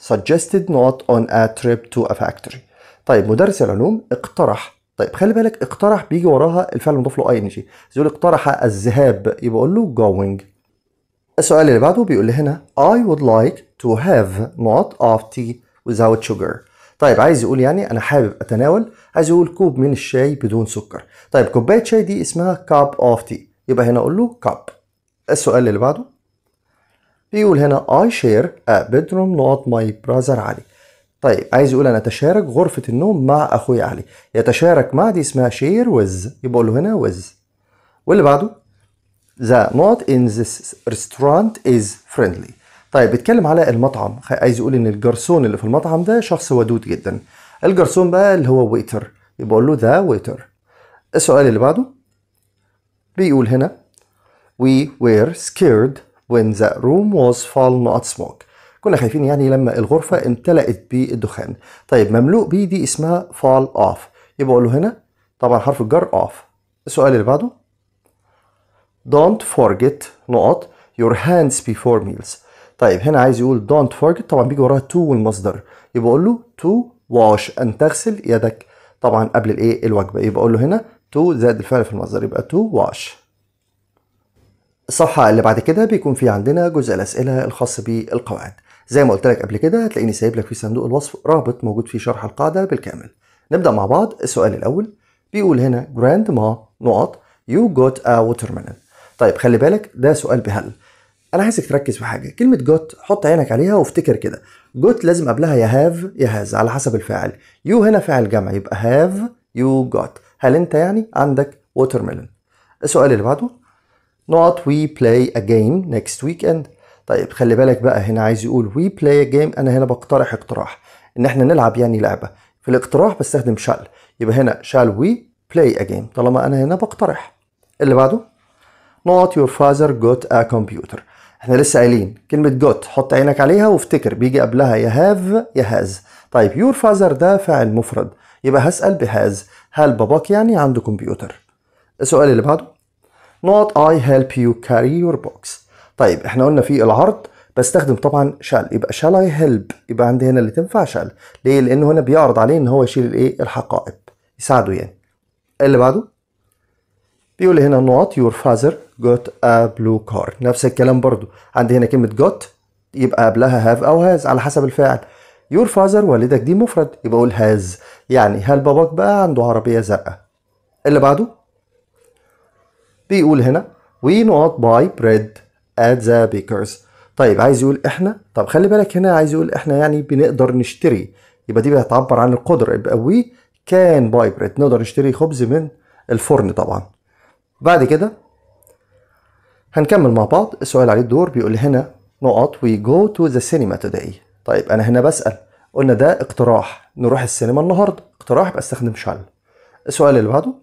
suggested not on a trip to a factory طيب مدرس العلوم اقترح طيب خلي بالك اقترح بيجي وراها الفعل المضاف له اي ان جي يقول اقترح الذهاب يبقى اقول له going السؤال اللي بعده بيقول لي هنا I would like to have not of tea without sugar طيب عايز يقول يعني انا حابب اتناول عايز يقول كوب من الشاي بدون سكر طيب كوبايه شاي دي اسمها cup of tea يبقى هنا اقول له cup السؤال اللي بعده بيقول هنا I share a bedroom not my brother علي طيب عايز يقول انا اتشارك غرفه النوم مع اخويا علي يتشارك مع دي اسمها شير with يبقى اقول له هنا with واللي بعده ذا not in this restaurant is friendly طيب بيتكلم على المطعم عايز يقول ان الجرسون اللي في المطعم ده شخص ودود جدا الجرسون بقى اللي هو ويتر يبقى اقول له ذا ويتر السؤال اللي بعده بيقول هنا we were scared when the room was full not smoke كنا خايفين يعني لما الغرفة امتلأت بالدخان طيب مملوء بيه دي اسمها fall off يبقى أقوله هنا طبعا حرف الجر off السؤال اللي بعده don't forget نقط your hands before meals طيب هنا عايز يقول don't forget طبعا بيجي وراها to والمصدر يبقى أقول له to wash أن تغسل يدك طبعا قبل الإيه الوجبة يبقى أقول له هنا to زائد الفعل في المصدر يبقى to wash الصفحة اللي بعد كده بيكون في عندنا جزء الأسئلة الخاص بالقواعد زي ما قلت لك قبل كده هتلاقيني سايب لك في صندوق الوصف رابط موجود فيه شرح القاعدة بالكامل نبدأ مع بعض السؤال الأول بيقول هنا جراند ما نقط يو جوت ا ميلون طيب خلي بالك ده سؤال بهل انا عايزك تركز في حاجه كلمه جوت حط عينك عليها وافتكر كده جوت لازم قبلها يا هاف يا هاز على حسب الفاعل يو هنا فاعل جمع يبقى هاف يو جوت هل انت يعني عندك ميلون السؤال اللي بعده not we play a game next weekend طيب خلي بالك بقى هنا عايز يقول we play a game انا هنا بقترح اقتراح ان احنا نلعب يعني لعبه في الاقتراح بستخدم شال يبقى هنا شال وي بلاي a game طالما انا هنا بقترح اللي بعده not your father got a computer احنا لسه قايلين كلمة got حط عينك عليها وافتكر بيجي قبلها يا هاف يا هاز طيب your father ده فعل مفرد يبقى هسأل بهاز هل باباك يعني عنده كمبيوتر السؤال اللي بعده not I help you carry your box طيب احنا قلنا في العرض بستخدم طبعا شال يبقى شال I help يبقى عندي هنا اللي تنفع شال ليه لان هنا بيعرض عليه ان هو يشيل الايه الحقائب يساعده يعني اللي بعده بيقول لي هنا not your father got a blue car نفس الكلام برضو عندي هنا كلمة got يبقى قبلها have أو has على حسب الفاعل your father والدك دي مفرد يبقى أقول has يعني هل باباك بقى عنده عربية زرقاء اللي بعده بيقول هنا we not buy bread at the bakers طيب عايز يقول احنا طب خلي بالك هنا عايز يقول احنا يعني بنقدر نشتري يبقى دي بتعبر عن القدره يبقى we can buy bread نقدر نشتري خبز من الفرن طبعا بعد كده هنكمل مع بعض السؤال عليه الدور بيقول هنا نقط we go to the cinema today طيب انا هنا بسأل قلنا ده اقتراح نروح السينما النهارده اقتراح يبقى استخدم شال السؤال اللي بعده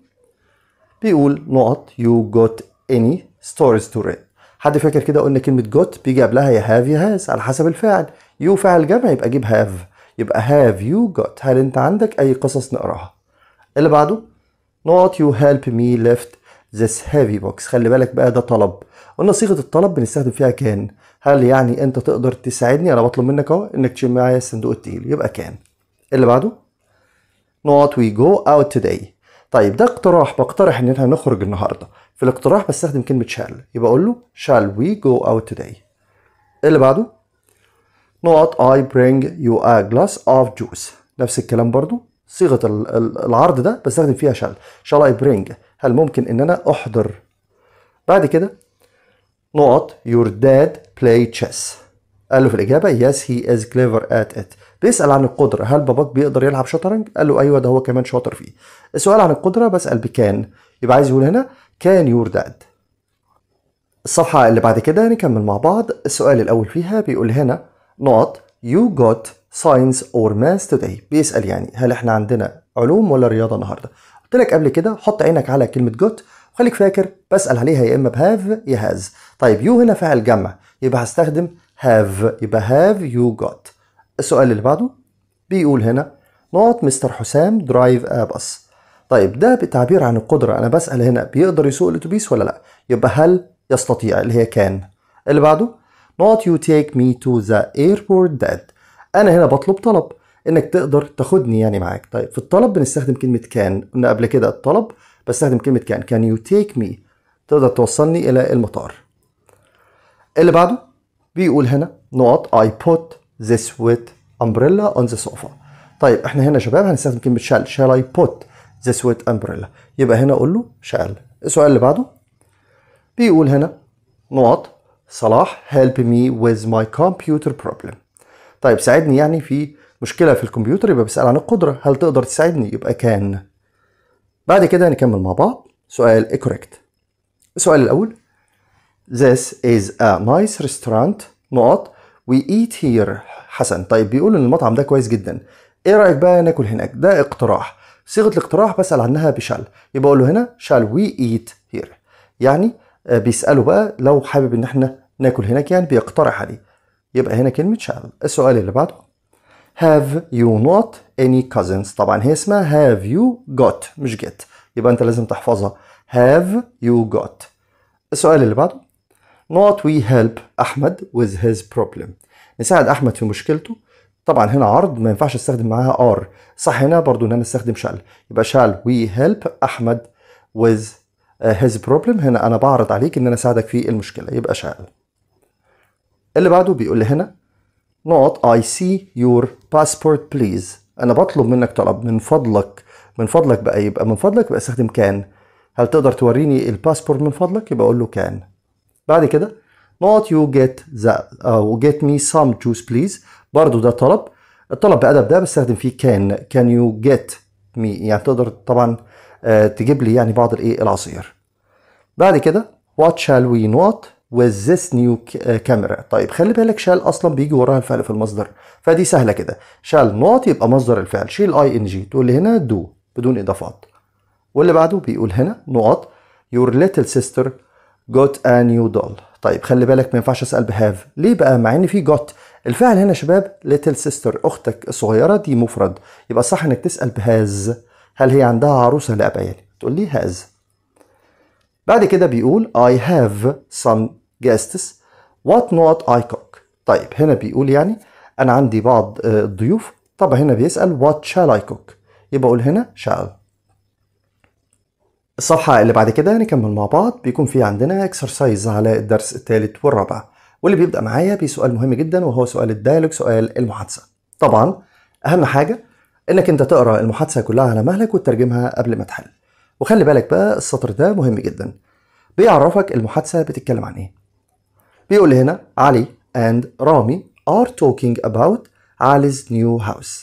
بيقول نقط يو جوت اني ستوريز تو ريد حد فاكر كده قلنا كلمه جوت بيجي قبلها يا هاف يا هاز على حسب الفاعل يو فاعل جمع يبقى جيب هاف يبقى هاف يو جوت هل انت عندك اي قصص نقراها اللي بعده نقط يو هيلب مي ليفت ذس هيفي بوكس خلي بالك بقى ده طلب قلنا صيغه الطلب بنستخدم فيها كان هل يعني انت تقدر تساعدني انا بطلب منك اهو انك تشيل معايا الصندوق التقيل يبقى كان اللي بعده نقط وي جو اوت توداي طيب ده اقتراح بقترح ان احنا نخرج النهارده في الاقتراح بستخدم كلمه شال يبقى اقول له شال وي جو اوت توداي اللي بعده نقط اي برينج يو ا جلاس اوف جوس نفس الكلام برضو صيغه العرض ده بستخدم فيها شال شال اي برينج هل ممكن ان انا احضر بعد كده نقط يور داد بلاي تشيس قال له في الاجابه يس هي از كليفر ات ات بيسال عن القدره هل باباك بيقدر يلعب شطرنج قال له ايوه ده هو كمان شاطر فيه السؤال عن القدره بسال بكان يبقى عايز يقول هنا كان يور داد الصفحه اللي بعد كده نكمل مع بعض السؤال الاول فيها بيقول هنا نقط يو جوت ساينس اور ماث توداي بيسال يعني هل احنا عندنا علوم ولا رياضه النهارده قلت لك قبل كده حط عينك على كلمه جوت وخليك فاكر بسال عليها يا اما بهاف يا هاز طيب يو هنا فعل جمع يبقى هستخدم هاف يبقى هاف يو جوت السؤال اللي بعده بيقول هنا نوت مستر حسام درايف اباس طيب ده بتعبير عن القدرة أنا بسأل هنا بيقدر يسوق الأتوبيس ولا لأ يبقى هل يستطيع اللي هي كان اللي بعده not you take me to the airport dad أنا هنا بطلب طلب إنك تقدر تاخدني يعني معاك طيب في الطلب بنستخدم كلمة كان قلنا قبل كده الطلب بستخدم كلمة كان can you take me تقدر توصلني إلى المطار اللي بعده بيقول هنا not I put this wet umbrella on the sofa طيب احنا هنا يا شباب هنستخدم كلمه shall shall I put this wet umbrella يبقى هنا اقول له shall السؤال اللي بعده بيقول هنا نقط صلاح help me with my computer problem طيب ساعدني يعني في مشكله في الكمبيوتر يبقى بيسأل عن القدره هل تقدر تساعدني يبقى كان بعد كده هنكمل مع بعض سؤال correct السؤال الاول This is a nice restaurant نقط وي ايت هير حسن طيب بيقول ان المطعم ده كويس جدا ايه رايك بقى ناكل هناك ده اقتراح صيغه الاقتراح بسال عنها بشال يبقى اقول له هنا شال وي ايت هير يعني آه، بيساله بقى لو حابب ان احنا ناكل هناك يعني بيقترح عليه يبقى هنا كلمه شال السؤال اللي بعده have you not any cousins طبعا هي اسمها have you got مش get يبقى انت لازم تحفظها have you got السؤال اللي بعده not we help احمد with his problem نساعد احمد في مشكلته طبعا هنا عرض ما ينفعش استخدم معاها ار صح هنا برضو ان انا استخدم شال يبقى شال وي هيلب احمد with uh, his problem هنا انا بعرض عليك ان انا اساعدك في المشكله يبقى شال اللي بعده بيقول لي هنا not I see your passport please انا بطلب منك طلب من فضلك من فضلك بقى يبقى من فضلك بقى استخدم كان هل تقدر توريني الباسبور من فضلك يبقى اقول له كان بعد كده not you get the أو uh, get me some juice please برضو ده طلب الطلب بأدب ده بستخدم فيه can can you get me يعني تقدر طبعا آه, تجيب لي يعني بعض الايه العصير بعد كده what shall we not with this new آه, camera طيب خلي بالك shall اصلا بيجي وراها الفعل في المصدر فدي سهله كده shall not يبقى مصدر الفعل شيل اي ان جي تقول لي هنا do بدون اضافات واللي بعده بيقول هنا نقط your little sister جوت a new doll طيب خلي بالك ما ينفعش اسال بهاف ليه بقى مع ان في جوت الفعل هنا يا شباب ليتل سيستر اختك الصغيره دي مفرد يبقى صح انك تسال بهاز هل هي عندها عروسه لا لابيان تقول لي هاز بعد كده بيقول I have some guests what not I cook طيب هنا بيقول يعني أنا عندي بعض الضيوف آه، طب هنا بيسأل what shall I cook يبقى أقول هنا shall الصفحة اللي بعد كده هنكمل مع بعض بيكون في عندنا اكسرسايز على الدرس الثالث والرابع واللي بيبدأ معايا بسؤال مهم جدا وهو سؤال الدايلوج سؤال المحادثة طبعا أهم حاجة إنك أنت تقرأ المحادثة كلها على مهلك وتترجمها قبل ما تحل وخلي بالك بقى السطر ده مهم جدا بيعرفك المحادثة بتتكلم عن إيه بيقول هنا علي and رامي are talking about علي's new house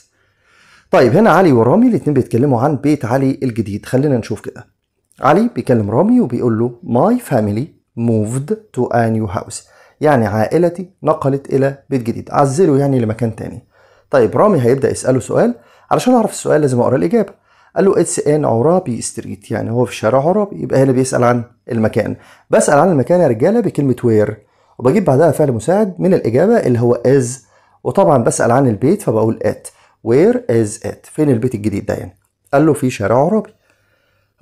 طيب هنا علي ورامي الاتنين بيتكلموا عن بيت علي الجديد خلينا نشوف كده علي بيكلم رامي وبيقول له ماي فاميلي موفد تو ا نيو هاوس يعني عائلتي نقلت الى بيت جديد عزله يعني لمكان تاني طيب رامي هيبدا يساله سؤال علشان اعرف السؤال لازم اقرا الاجابه قال له اتس ان عرابي ستريت يعني هو في شارع عرابي يبقى هنا بيسال عن المكان بسال عن المكان يا رجاله بكلمه وير وبجيب بعدها فعل مساعد من الاجابه اللي هو از وطبعا بسال عن البيت فبقول ات وير از ات فين البيت الجديد ده يعني قال له في شارع عرابي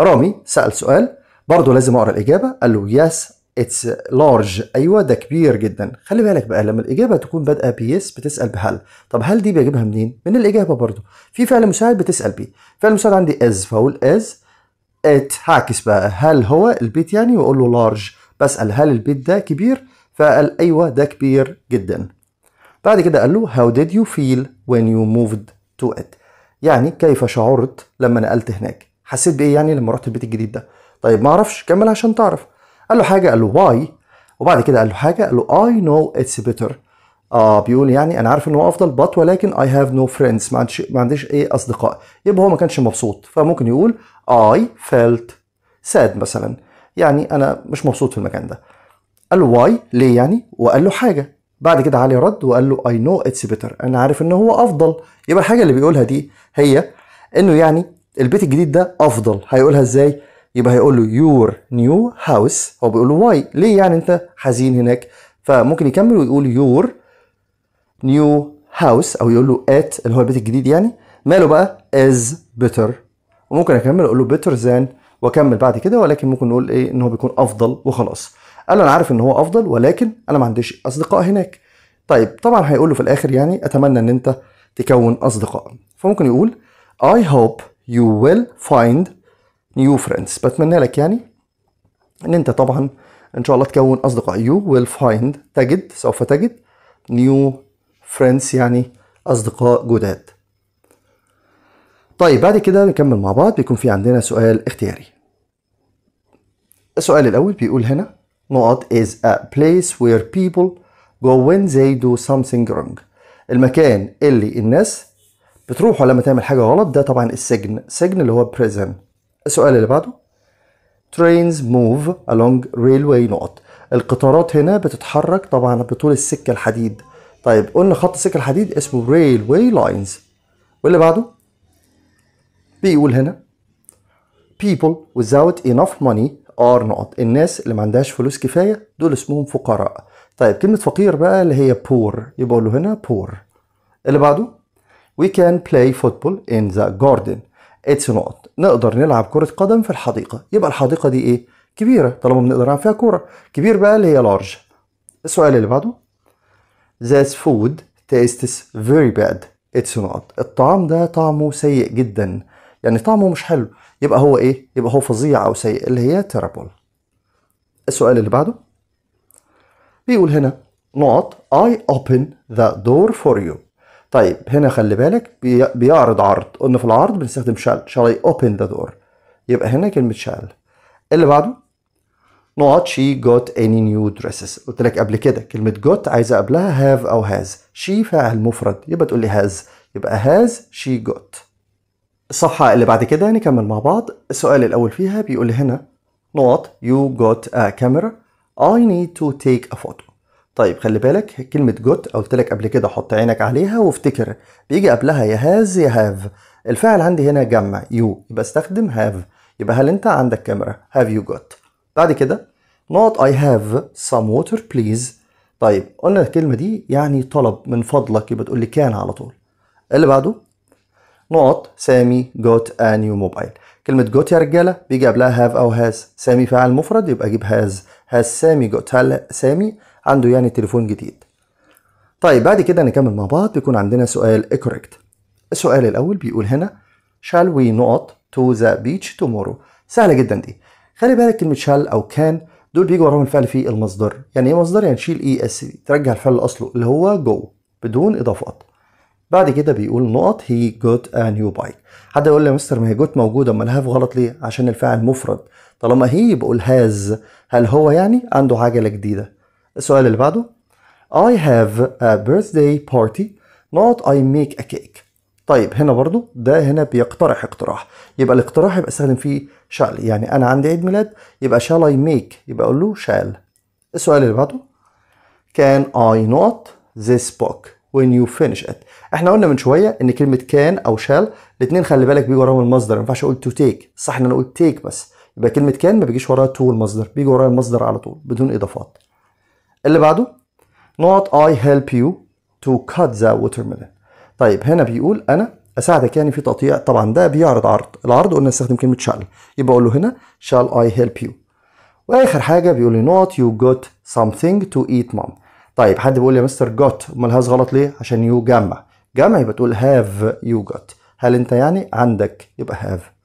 رامي سأل سؤال برضه لازم أقرأ الإجابة قال له يس اتس لارج ايوه ده كبير جدا خلي بالك بقى لما الاجابه تكون بادئه بيس بتسال بهل طب هل دي بجيبها منين من الاجابه برضه في فعل مساعد بتسال بيه فعل مساعد عندي از فاقول از ات هعكس بقى هل هو البيت يعني واقول له لارج بسال هل البيت ده كبير فقال ايوه ده كبير جدا بعد كده قال له how did you feel when you moved to it يعني كيف شعرت لما نقلت هناك حسيت بايه يعني لما رحت البيت الجديد ده طيب ما اعرفش كمل عشان تعرف قال له حاجه قال له واي وبعد كده قال له حاجه قال له اي نو اتس بيتر آه بيقول يعني انا عارف ان هو افضل بط ولكن اي هاف نو فريندز ما عنديش ما عنديش ايه اصدقاء يبقى هو ما كانش مبسوط فممكن يقول اي فيلت ساد مثلا يعني انا مش مبسوط في المكان ده قال له واي ليه يعني وقال له حاجه بعد كده علي رد وقال له اي نو اتس بيتر انا عارف ان هو افضل يبقى الحاجه اللي بيقولها دي هي انه يعني البيت الجديد ده افضل هيقولها ازاي يبقى هيقول له يور نيو هاوس هو بيقول له واي ليه يعني انت حزين هناك فممكن يكمل ويقول يور نيو هاوس او يقول له ات اللي هو البيت الجديد يعني ماله بقى از بيتر وممكن اكمل اقول له بيتر ذان واكمل بعد كده ولكن ممكن نقول ايه ان هو بيكون افضل وخلاص قال انا عارف ان هو افضل ولكن انا ما عنديش اصدقاء هناك طيب طبعا هيقول له في الاخر يعني اتمنى ان انت تكون اصدقاء فممكن يقول I hope you will find new friends بتمنى لك يعني ان انت طبعا ان شاء الله تكون اصدقاء you will find تجد سوف تجد new friends يعني اصدقاء جداد طيب بعد كده نكمل مع بعض بيكون في عندنا سؤال اختياري السؤال الاول بيقول هنا نقط is a place where people go when they do something wrong المكان اللي الناس بتروح لما تعمل حاجة غلط ده طبعا السجن سجن اللي هو prison السؤال اللي بعده trains move along railway نقط القطارات هنا بتتحرك طبعا بطول السكة الحديد طيب قلنا خط السكة الحديد اسمه railway lines واللي بعده بيقول هنا people without enough money are not الناس اللي ما عندهاش فلوس كفاية دول اسمهم فقراء طيب كلمة فقير بقى اللي هي poor يبقى له هنا poor اللي بعده We can play football in the garden. It's not. نقدر نلعب كرة قدم في الحديقة يبقى الحديقة دي إيه؟ كبيرة طالما بنقدر نلعب فيها كورة كبير بقى اللي هي large السؤال اللي بعده That food tastes very bad It's not الطعام ده طعمه سيء جدا يعني طعمه مش حلو يبقى هو إيه؟ يبقى هو فظيع أو سيء اللي هي terrible السؤال اللي بعده بيقول هنا not I open the door for you طيب هنا خلي بالك بيعرض عرض قلنا في العرض بنستخدم شال شال اي اوبن ذا دور يبقى هنا كلمه شال اللي بعده not شي جوت اني نيو دريسز قلت لك قبل كده كلمه جوت عايزه قبلها هاف او هاز شي فاعل مفرد يبقى تقول لي هاز يبقى هاز شي جوت الصفحه اللي بعد كده نكمل مع بعض السؤال الاول فيها بيقول هنا نوت يو جوت ا كاميرا I need to take a photo طيب خلي بالك كلمة جوت قلت لك قبل كده حط عينك عليها وافتكر بيجي قبلها يا هاز يا هاف الفعل عندي هنا جمع يو يبقى استخدم هاف يبقى هل انت عندك كاميرا هاف يو جوت بعد كده نوت اي هاف سم ووتر بليز طيب قلنا الكلمة دي يعني طلب من فضلك يبقى تقول لي كان على طول اللي بعده نوت سامي جوت ا نيو موبايل كلمة جوت يا رجالة بيجي قبلها هاف أو هاز سامي فاعل مفرد يبقى أجيب هاز هاز سامي جوت هل سامي عنده يعني تليفون جديد طيب بعد كده نكمل مع بعض بيكون عندنا سؤال correct السؤال الأول بيقول هنا shall we not to the beach tomorrow سهلة جدا دي خلي بالك كلمة shall أو can دول بيجوا وراهم الفعل في المصدر يعني ايه مصدر يعني تشيل اي e اس ترجع الفعل لأصله اللي هو جو بدون إضافات بعد كده بيقول نقط هي جوت ا نيو بايك حد يقول لي يا مستر ما هي جوت موجوده امال هاف غلط ليه عشان الفاعل مفرد طالما هي بقول هاز هل هو يعني عنده عجله جديده السؤال اللي بعده I have a birthday party not I make a cake طيب هنا برضو ده هنا بيقترح اقتراح يبقى الاقتراح يبقى استخدم فيه شال يعني انا عندي عيد ميلاد يبقى shall I make يبقى اقول له shall السؤال اللي بعده can I not this book when you finish it احنا قلنا من شويه ان كلمه كان او شال الاثنين خلي بالك بيجي وراهم المصدر ما ينفعش اقول تو تيك صح ان انا اقول تيك بس يبقى كلمه كان ما بيجيش وراها تو المصدر بيجي وراها المصدر على طول بدون اضافات اللي بعده not I help you to cut the watermelon طيب هنا بيقول أنا أساعدك يعني في تقطيع طبعا ده بيعرض عرض العرض قلنا استخدم كلمة shall يبقى أقول له هنا shall I help you وآخر حاجة بيقول لي not you got something to eat mom طيب حد بيقول لي يا مستر got هذا غلط ليه عشان you جمع جمع يبقى تقول have you got هل أنت يعني عندك يبقى have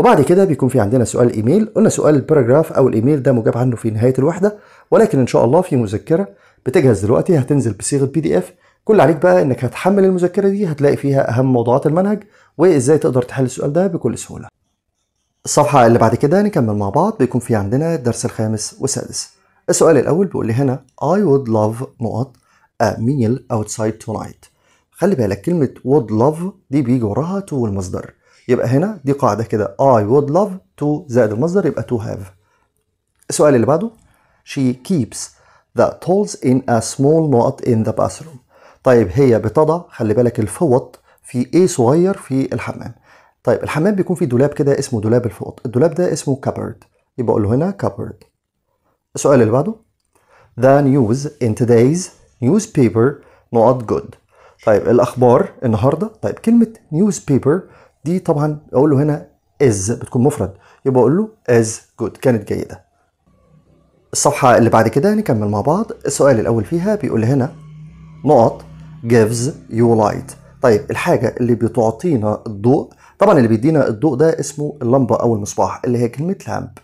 وبعد كده بيكون في عندنا سؤال ايميل قلنا سؤال الباراجراف او الايميل ده مجاب عنه في نهايه الوحده ولكن ان شاء الله في مذكره بتجهز دلوقتي هتنزل بصيغه بي دي اف كل عليك بقى انك هتحمل المذكره دي هتلاقي فيها اهم موضوعات المنهج وازاي تقدر تحل السؤال ده بكل سهوله الصفحه اللي بعد كده نكمل مع بعض بيكون في عندنا الدرس الخامس والسادس السؤال الاول بيقول لي هنا I would love نقط a meal outside tonight خلي بالك كلمه would love دي بيجي وراها تو المصدر يبقى هنا دي قاعده كده I would love to زائد المصدر يبقى to have السؤال اللي بعده she keeps the tools in a small knot in the bathroom طيب هي بتضع خلي بالك الفوط في ايه صغير في الحمام طيب الحمام بيكون فيه دولاب كده اسمه دولاب الفوط الدولاب ده اسمه كابرد يبقى اقول له هنا كابرد السؤال اللي بعده the news in today's newspaper not good طيب الاخبار النهارده طيب كلمه newspaper دي طبعا اقول له هنا از بتكون مفرد يبقى اقول له از جود كانت جيده الصفحه اللي بعد كده نكمل مع بعض السؤال الاول فيها بيقول هنا نقط gives you light طيب الحاجه اللي بتعطينا الضوء طبعا اللي بيدينا الضوء ده اسمه اللمبه او المصباح اللي هي كلمه لامب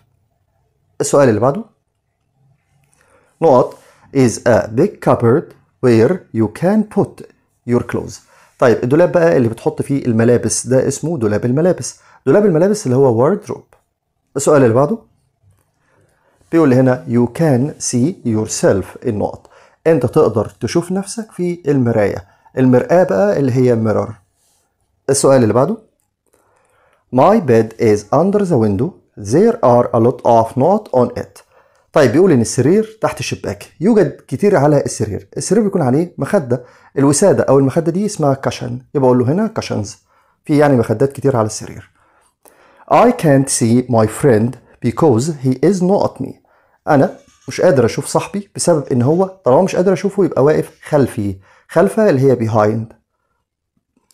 السؤال اللي بعده نقط is a big cupboard where you can put your clothes طيب الدولاب بقى اللي بتحط فيه الملابس ده اسمه دولاب الملابس دولاب الملابس اللي هو واردروب السؤال اللي بعده بيقول هنا you can see yourself النقط انت تقدر تشوف نفسك في المراية المرآة بقى اللي هي mirror السؤال اللي بعده my bed is under the window there are a lot of knots on it طيب بيقول ان السرير تحت الشباك يوجد كتير على السرير السرير بيكون عليه مخده الوساده او المخده دي اسمها كاشن يبقى اقول له هنا كاشنز في يعني مخدات كتير على السرير I can't see my friend because he is not me انا مش قادر اشوف صاحبي بسبب ان هو طالما مش قادر اشوفه يبقى واقف خلفي خلفه اللي هي behind إيه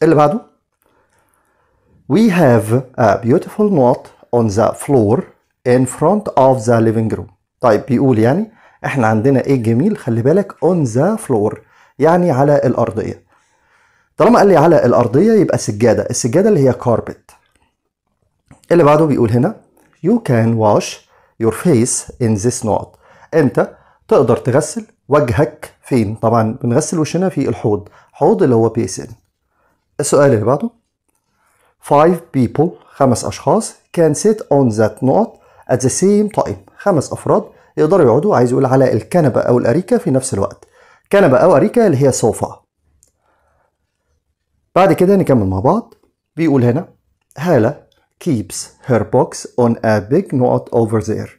اللي بعده We have a beautiful knot on the floor in front of the living room طيب بيقول يعني احنا عندنا ايه الجميل خلي بالك اون ذا فلور يعني على الارضيه طالما قال لي على الارضيه يبقى سجاده السجاده اللي هي كاربت اللي بعده بيقول هنا يو كان واش يور فيس ان ذس نوت انت تقدر تغسل وجهك فين طبعا بنغسل وشنا في الحوض حوض اللي هو بيسن السؤال اللي بعده five people خمس اشخاص can sit on that نوت at the same time خمس افراد يقدروا يقعدوا عايز يقول على الكنبة أو الأريكة في نفس الوقت كنبة أو أريكة اللي هي صوفا بعد كده نكمل مع بعض بيقول هنا هالة keeps her books on a big knot over there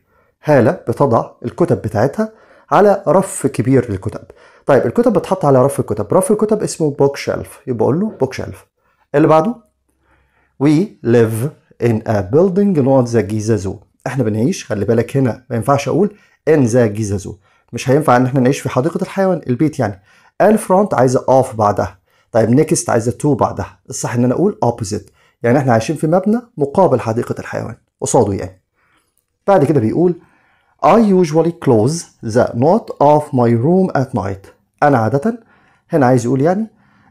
هالة بتضع الكتب بتاعتها على رف كبير للكتب طيب الكتب بتحط على رف الكتب رف الكتب اسمه بوك شيلف يبقى اقول له بوك شيلف اللي بعده we live in a building not the Giza Zoo احنا بنعيش خلي بالك هنا ما ينفعش اقول ان ذا جيزازو مش هينفع ان احنا نعيش في حديقه الحيوان البيت يعني ان فرونت عايزه اوف بعدها طيب نيكست عايزه تو بعدها الصح ان انا اقول اوبوزيت يعني احنا عايشين في مبنى مقابل حديقه الحيوان قصاده يعني بعد كده بيقول I usually close the not of my room at night انا عاده هنا عايز يقول يعني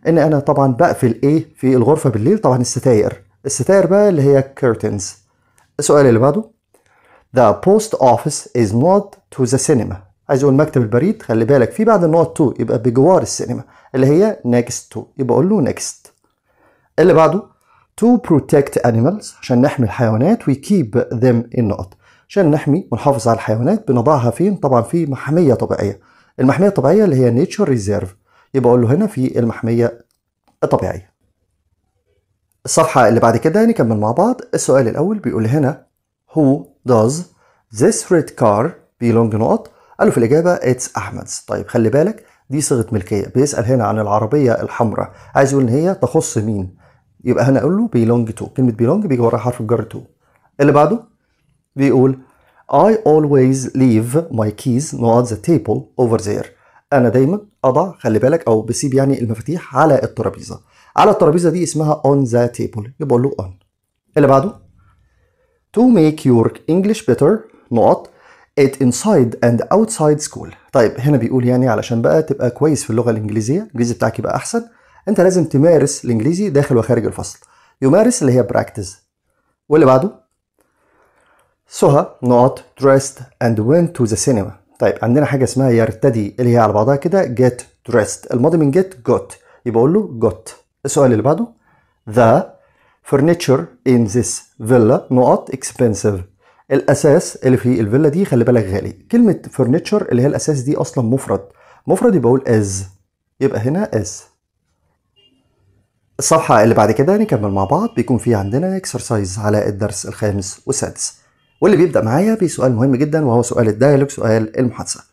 ان انا طبعا بقفل ايه في الغرفه بالليل طبعا الستاير الستاير بقى اللي هي curtains السؤال اللي بعده The post office is not to the cinema عايز اقول مكتب البريد خلي بالك في بعد النقط تو يبقى بجوار السينما اللي هي next to يبقى اقول له next اللي بعده to protect animals عشان نحمي الحيوانات we keep them النقط عشان نحمي ونحافظ على الحيوانات بنضعها فين طبعا في محمية طبيعية المحمية الطبيعية اللي هي nature reserve يبقى اقول له هنا في المحمية الطبيعية الصفحة اللي بعد كده نكمل يعني مع بعض السؤال الأول بيقول هنا هو does this red car belong not قال له في الإجابة it's أحمد's طيب خلي بالك دي صيغة ملكية بيسأل هنا عن العربية الحمراء عايز يقول إن هي تخص مين يبقى هنا أقول له belong to كلمة belong بيجي وراها حرف الجر to اللي بعده بيقول I always leave my keys not the table over there أنا دايما أضع خلي بالك أو بسيب يعني المفاتيح على الترابيزة على الترابيزة دي اسمها on the table يبقى أقول له on اللي بعده to make your English better نقط it inside and outside school طيب هنا بيقول يعني علشان بقى تبقى كويس في اللغه الانجليزيه الانجليزي بتاعك يبقى احسن انت لازم تمارس الانجليزي داخل وخارج الفصل يمارس اللي هي براكتس واللي بعده سهى نقط dressed and went to the cinema طيب عندنا حاجه اسمها يرتدي اللي هي على بعضها كده get dressed الماضي من get got يبقى اقول له got السؤال اللي بعده the furniture in this villa نقط expensive الاساس اللي في الفيلا دي خلي بالك غالي كلمه furniture اللي هي الاساس دي اصلا مفرد مفرد يبقى اقول as يبقى هنا as الصفحة اللي بعد كده نكمل مع بعض بيكون في عندنا اكسرسايز على الدرس الخامس والسادس واللي بيبدأ معايا بسؤال مهم جدا وهو سؤال الدايلوج سؤال المحادثة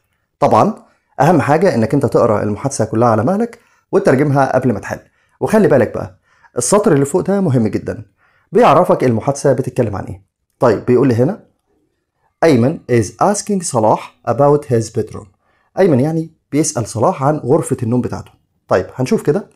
طبعا أهم حاجة إنك أنت تقرأ المحادثة كلها على مهلك وتترجمها قبل ما تحل وخلي بالك بقى السطر اللي فوق ده مهم جدا بيعرفك المحادثة بتتكلم عن ايه طيب بيقول لي هنا أيمن is asking صلاح about his bedroom أيمن يعني بيسأل صلاح عن غرفة النوم بتاعته طيب هنشوف كده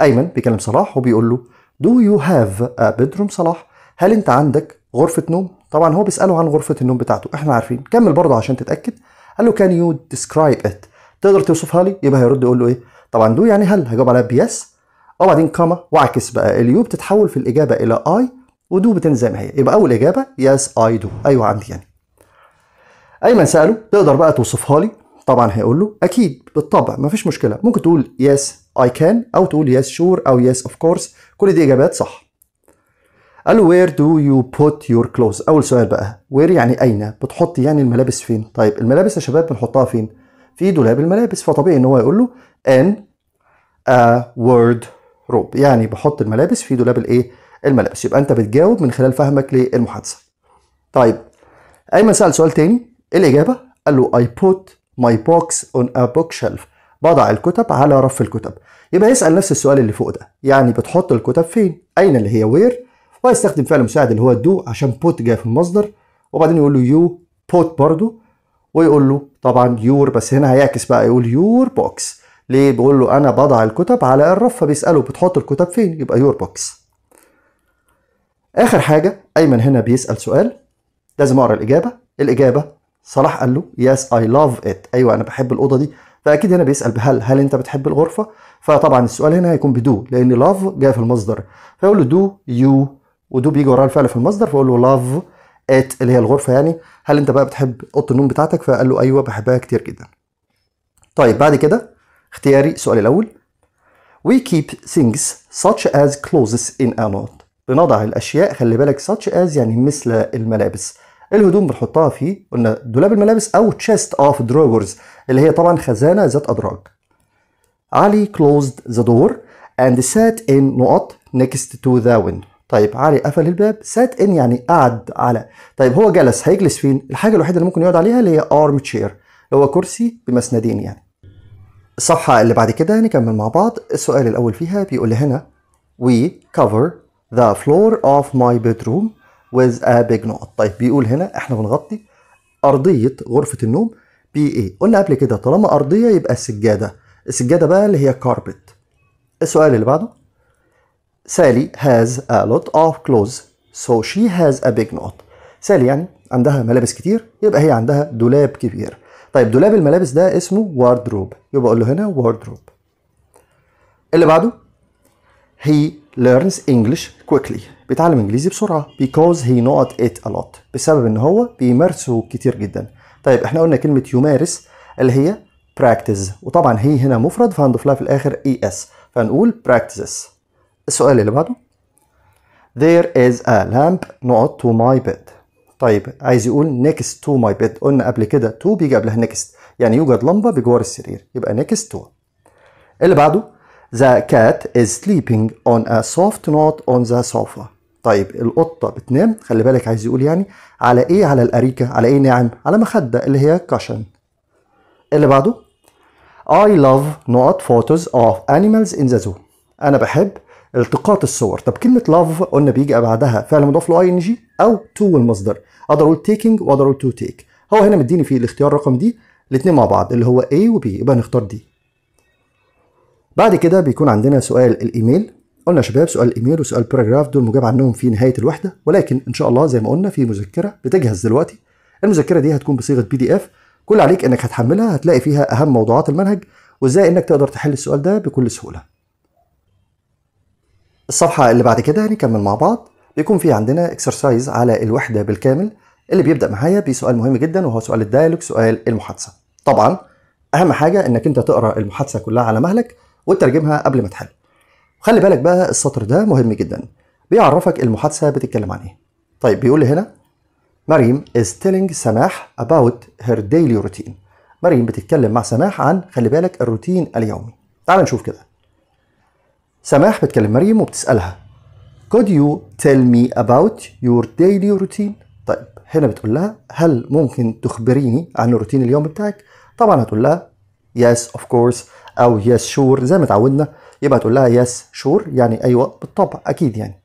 أيمن بيكلم صلاح وبيقول له Do you have a bedroom صلاح هل أنت عندك غرفة نوم طبعا هو بيسأله عن غرفة النوم بتاعته احنا عارفين كمل برضه عشان تتأكد قال له can you describe it تقدر توصفها لي يبقى هيرد يقول له ايه طبعا دو يعني هل هجاوب عليها بيس وبعدين كما واعكس بقى اليو بتتحول في الاجابه الى اي ودو بتنزل زي ما هي يبقى اول اجابه يس اي دو ايوه عندي يعني ايمن ساله تقدر بقى توصفها لي طبعا هيقول له اكيد بالطبع مفيش مشكله ممكن تقول يس اي كان او تقول يس شور او يس اوف كورس كل دي اجابات صح قال له وير دو يو بوت يور كلوز اول سؤال بقى وير يعني اين بتحط يعني الملابس فين طيب الملابس يا شباب بنحطها فين في دولاب الملابس فطبيعي ان هو يقول له ان a word روب يعني بحط الملابس في دولاب الايه الملابس يبقى انت بتجاوب من خلال فهمك للمحادثه طيب ايمن سال سؤال تاني إيه الاجابه قال له اي بوت ماي بوكس اون ا بوك شيلف بضع الكتب على رف الكتب يبقى يسال نفس السؤال اللي فوق ده يعني بتحط الكتب فين اين اللي هي وير وهيستخدم فعل مساعد اللي هو دو عشان بوت جاي في المصدر وبعدين يقول له يو بوت برضه ويقول له طبعا يور بس هنا هيعكس بقى يقول يور بوكس ليه بيقول له انا بضع الكتب على الرف فبيساله بتحط الكتب فين يبقى يور بوكس اخر حاجه ايمن هنا بيسال سؤال لازم اقرا الاجابه الاجابه صلاح قال له يس اي لاف ات ايوه انا بحب الاوضه دي فاكيد هنا بيسال بهل هل انت بتحب الغرفه فطبعا السؤال هنا هيكون بدو لان لاف جاي في المصدر فيقول له دو يو ودو بيجي وراه الفعل في المصدر فيقول له لاف ات اللي هي الغرفه يعني هل انت بقى بتحب اوضه النوم بتاعتك فقال له ايوه بحبها كتير جدا طيب بعد كده اختياري السؤال الأول We keep things such as clothes in a note بنضع الأشياء خلي بالك such as يعني مثل الملابس الهدوم بنحطها في قلنا دولاب الملابس أو chest of drawers اللي هي طبعا خزانة ذات أدراج علي closed the door and sat in نقط next to the window طيب علي قفل الباب sat in يعني قعد على طيب هو جلس هيجلس فين الحاجه الوحيده اللي ممكن يقعد عليها اللي هي ارم تشير اللي هو كرسي بمسندين يعني الصفحة اللي بعد كده نكمل مع بعض السؤال الأول فيها بيقول هنا we cover the floor of my bedroom with a big knot طيب بيقول هنا احنا بنغطي أرضية غرفة النوم بإيه؟ قلنا قبل كده طالما أرضية يبقى السجادة السجادة بقى اللي هي كاربت السؤال اللي بعده سالي has a lot of clothes so she has a big knot سالي يعني عندها ملابس كتير يبقى هي عندها دولاب كبير طيب دولاب الملابس ده اسمه واردروب يبقى اقول له هنا واردروب اللي بعده he learns English quickly بيتعلم انجليزي بسرعه because he not it a lot بسبب ان هو بيمارسه كتير جدا طيب احنا قلنا كلمه يمارس اللي هي practice وطبعا هي هنا مفرد فهنضيف لها في الاخر اي e اس فنقول practices السؤال اللي بعده there is a lamp not to my bed طيب عايز يقول نيكست تو ماي بيد قلنا قبل كده تو بيجي قبلها نيكست يعني يوجد لمبه بجوار السرير يبقى نيكست تو اللي بعده ذا كات از sleeping اون ا سوفت نوت اون ذا sofa طيب القطه بتنام خلي بالك عايز يقول يعني على ايه على الاريكه على ايه ناعم على مخده اللي هي كاشن اللي بعده I love not photos of animals in the zoo أنا بحب التقاط الصور طب كلمه لاف قلنا بيجي بعدها فعل مضاف له اي ان جي او تو المصدر اقدر اقول تيكينج واقدر اقول تو تيك هو هنا مديني في الاختيار رقم دي الاثنين مع بعض اللي هو اي وبي يبقى نختار دي بعد كده بيكون عندنا سؤال الايميل قلنا يا شباب سؤال الايميل وسؤال باراجراف دول مجاب عنهم في نهايه الوحده ولكن ان شاء الله زي ما قلنا في مذكره بتجهز دلوقتي المذكره دي هتكون بصيغه بي دي اف كل عليك انك هتحملها هتلاقي فيها اهم موضوعات المنهج وازاي انك تقدر تحل السؤال ده بكل سهوله الصفحة اللي بعد كده هنكمل مع بعض بيكون في عندنا اكسرسايز على الوحدة بالكامل اللي بيبدأ معايا بسؤال مهم جدا وهو سؤال الدايلوج سؤال المحادثة طبعا أهم حاجة إنك أنت تقرأ المحادثة كلها على مهلك وتترجمها قبل ما تحل خلي بالك بقى السطر ده مهم جدا بيعرفك المحادثة بتتكلم عن إيه طيب بيقول لي هنا مريم is telling سماح about her daily routine مريم بتتكلم مع سماح عن خلي بالك الروتين اليومي تعال نشوف كده سماح بتكلم مريم وبتسألها Could you tell me about your daily routine؟ طيب هنا بتقول لها هل ممكن تخبريني عن روتين اليوم بتاعك؟ طبعا هتقول لها yes of course أو yes sure زي ما اتعودنا يبقى هتقول لها yes sure يعني أيوه بالطبع أكيد يعني.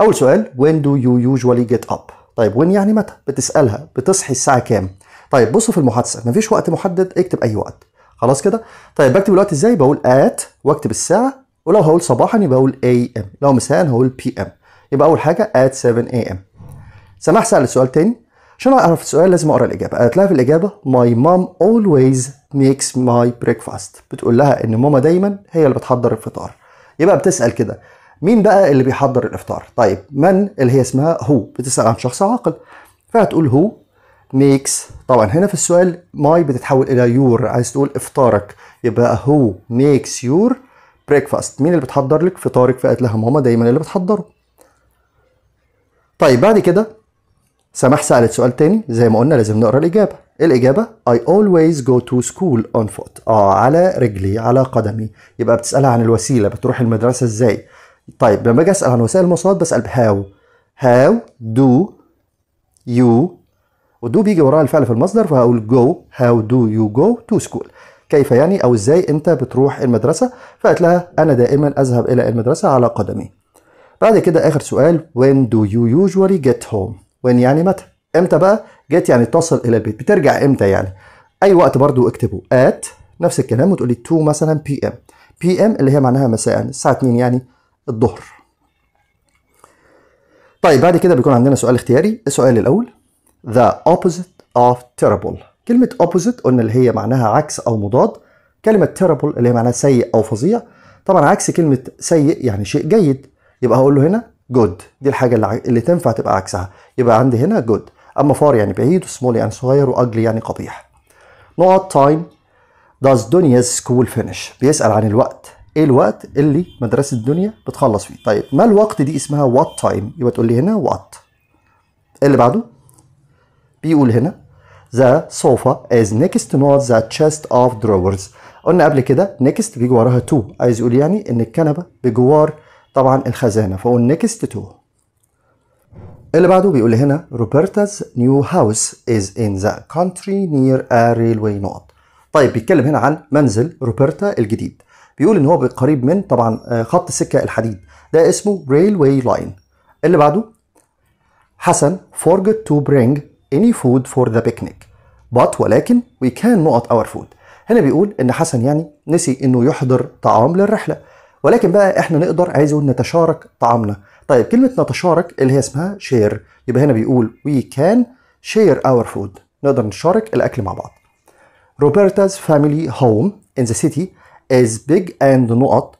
أول سؤال when do you usually get up؟ طيب وين يعني متى؟ بتسألها بتصحي الساعة كام؟ طيب بصوا في المحادثة مفيش وقت محدد اكتب أي وقت. خلاص كده؟ طيب بكتب الوقت ازاي؟ بقول at واكتب الساعة ولو هقول صباحا يبقى هقول اي ام لو مساء هقول بي ام يبقى اول حاجه at 7 am سماح سال السؤال تاني عشان اعرف السؤال لازم اقرا الاجابه قالت لها في الاجابه my mom always makes my breakfast بتقول لها ان ماما دايما هي اللي بتحضر الفطار يبقى بتسال كده مين بقى اللي بيحضر الافطار طيب من اللي هي اسمها هو بتسال عن شخص عاقل فهتقول هو ميكس طبعا هنا في السؤال ماي بتتحول الى يور عايز تقول افطارك يبقى هو ميكس يور بريكفاست مين اللي بتحضر لك فطارك فقالت لها ماما دايما اللي بتحضره طيب بعد كده سماح سألت سؤال تاني زي ما قلنا لازم نقرا الإجابة إيه الإجابة I always go to school on foot آه على رجلي على قدمي يبقى بتسألها عن الوسيلة بتروح المدرسة إزاي طيب لما أجي أسأل عن وسائل المواصلات بسأل بهاو how do you ودو بيجي وراها الفعل في المصدر فهقول go how do you go to school كيف يعني أو إزاي أنت بتروح المدرسة فقالت لها أنا دائما أذهب إلى المدرسة على قدمي بعد كده آخر سؤال when do you usually get home when يعني متى امتى بقى جيت يعني تصل إلى البيت بترجع امتى يعني أي وقت برضو اكتبه at نفس الكلام وتقولي 2 مثلا بي ام بي ام اللي هي معناها مساء الساعة 2 يعني الظهر طيب بعد كده بيكون عندنا سؤال اختياري السؤال الأول the opposite of terrible كلمة opposite قلنا اللي هي معناها عكس أو مضاد كلمة terrible اللي هي معناها سيء أو فظيع طبعا عكس كلمة سيء يعني شيء جيد يبقى هقول له هنا جود دي الحاجة اللي, اللي تنفع تبقى عكسها يبقى عندي هنا جود أما فار يعني بعيد وسمول يعني صغير وأجلي يعني قبيح نقط تايم does دنيا's school finish بيسأل عن الوقت ايه الوقت اللي مدرسة الدنيا بتخلص فيه طيب ما الوقت دي اسمها وات تايم يبقى تقول لي هنا وات إيه اللي بعده بيقول هنا the sofa is next not the chest of drawers قلنا قبل كده next بيجي وراها to عايز يقول يعني ان الكنبه بجوار طبعا الخزانه فقول next to اللي بعده بيقول هنا روبرتاز نيو هاوس از ان ذا كونتري نير ا ريلوي نوت طيب بيتكلم هنا عن منزل روبرتا الجديد بيقول ان هو قريب من طبعا آه، خط السكه الحديد ده اسمه ريلوي لاين اللي بعده حسن forget to bring any food for the picnic بط ولكن وي كان نقط اور فود هنا بيقول ان حسن يعني نسي انه يحضر طعام للرحله ولكن بقى احنا نقدر عايز نتشارك طعامنا طيب كلمه نتشارك اللي هي اسمها شير يبقى هنا بيقول وي كان شير اور فود نقدر نشارك الاكل مع بعض روبرتاز family home in the city is big and نقط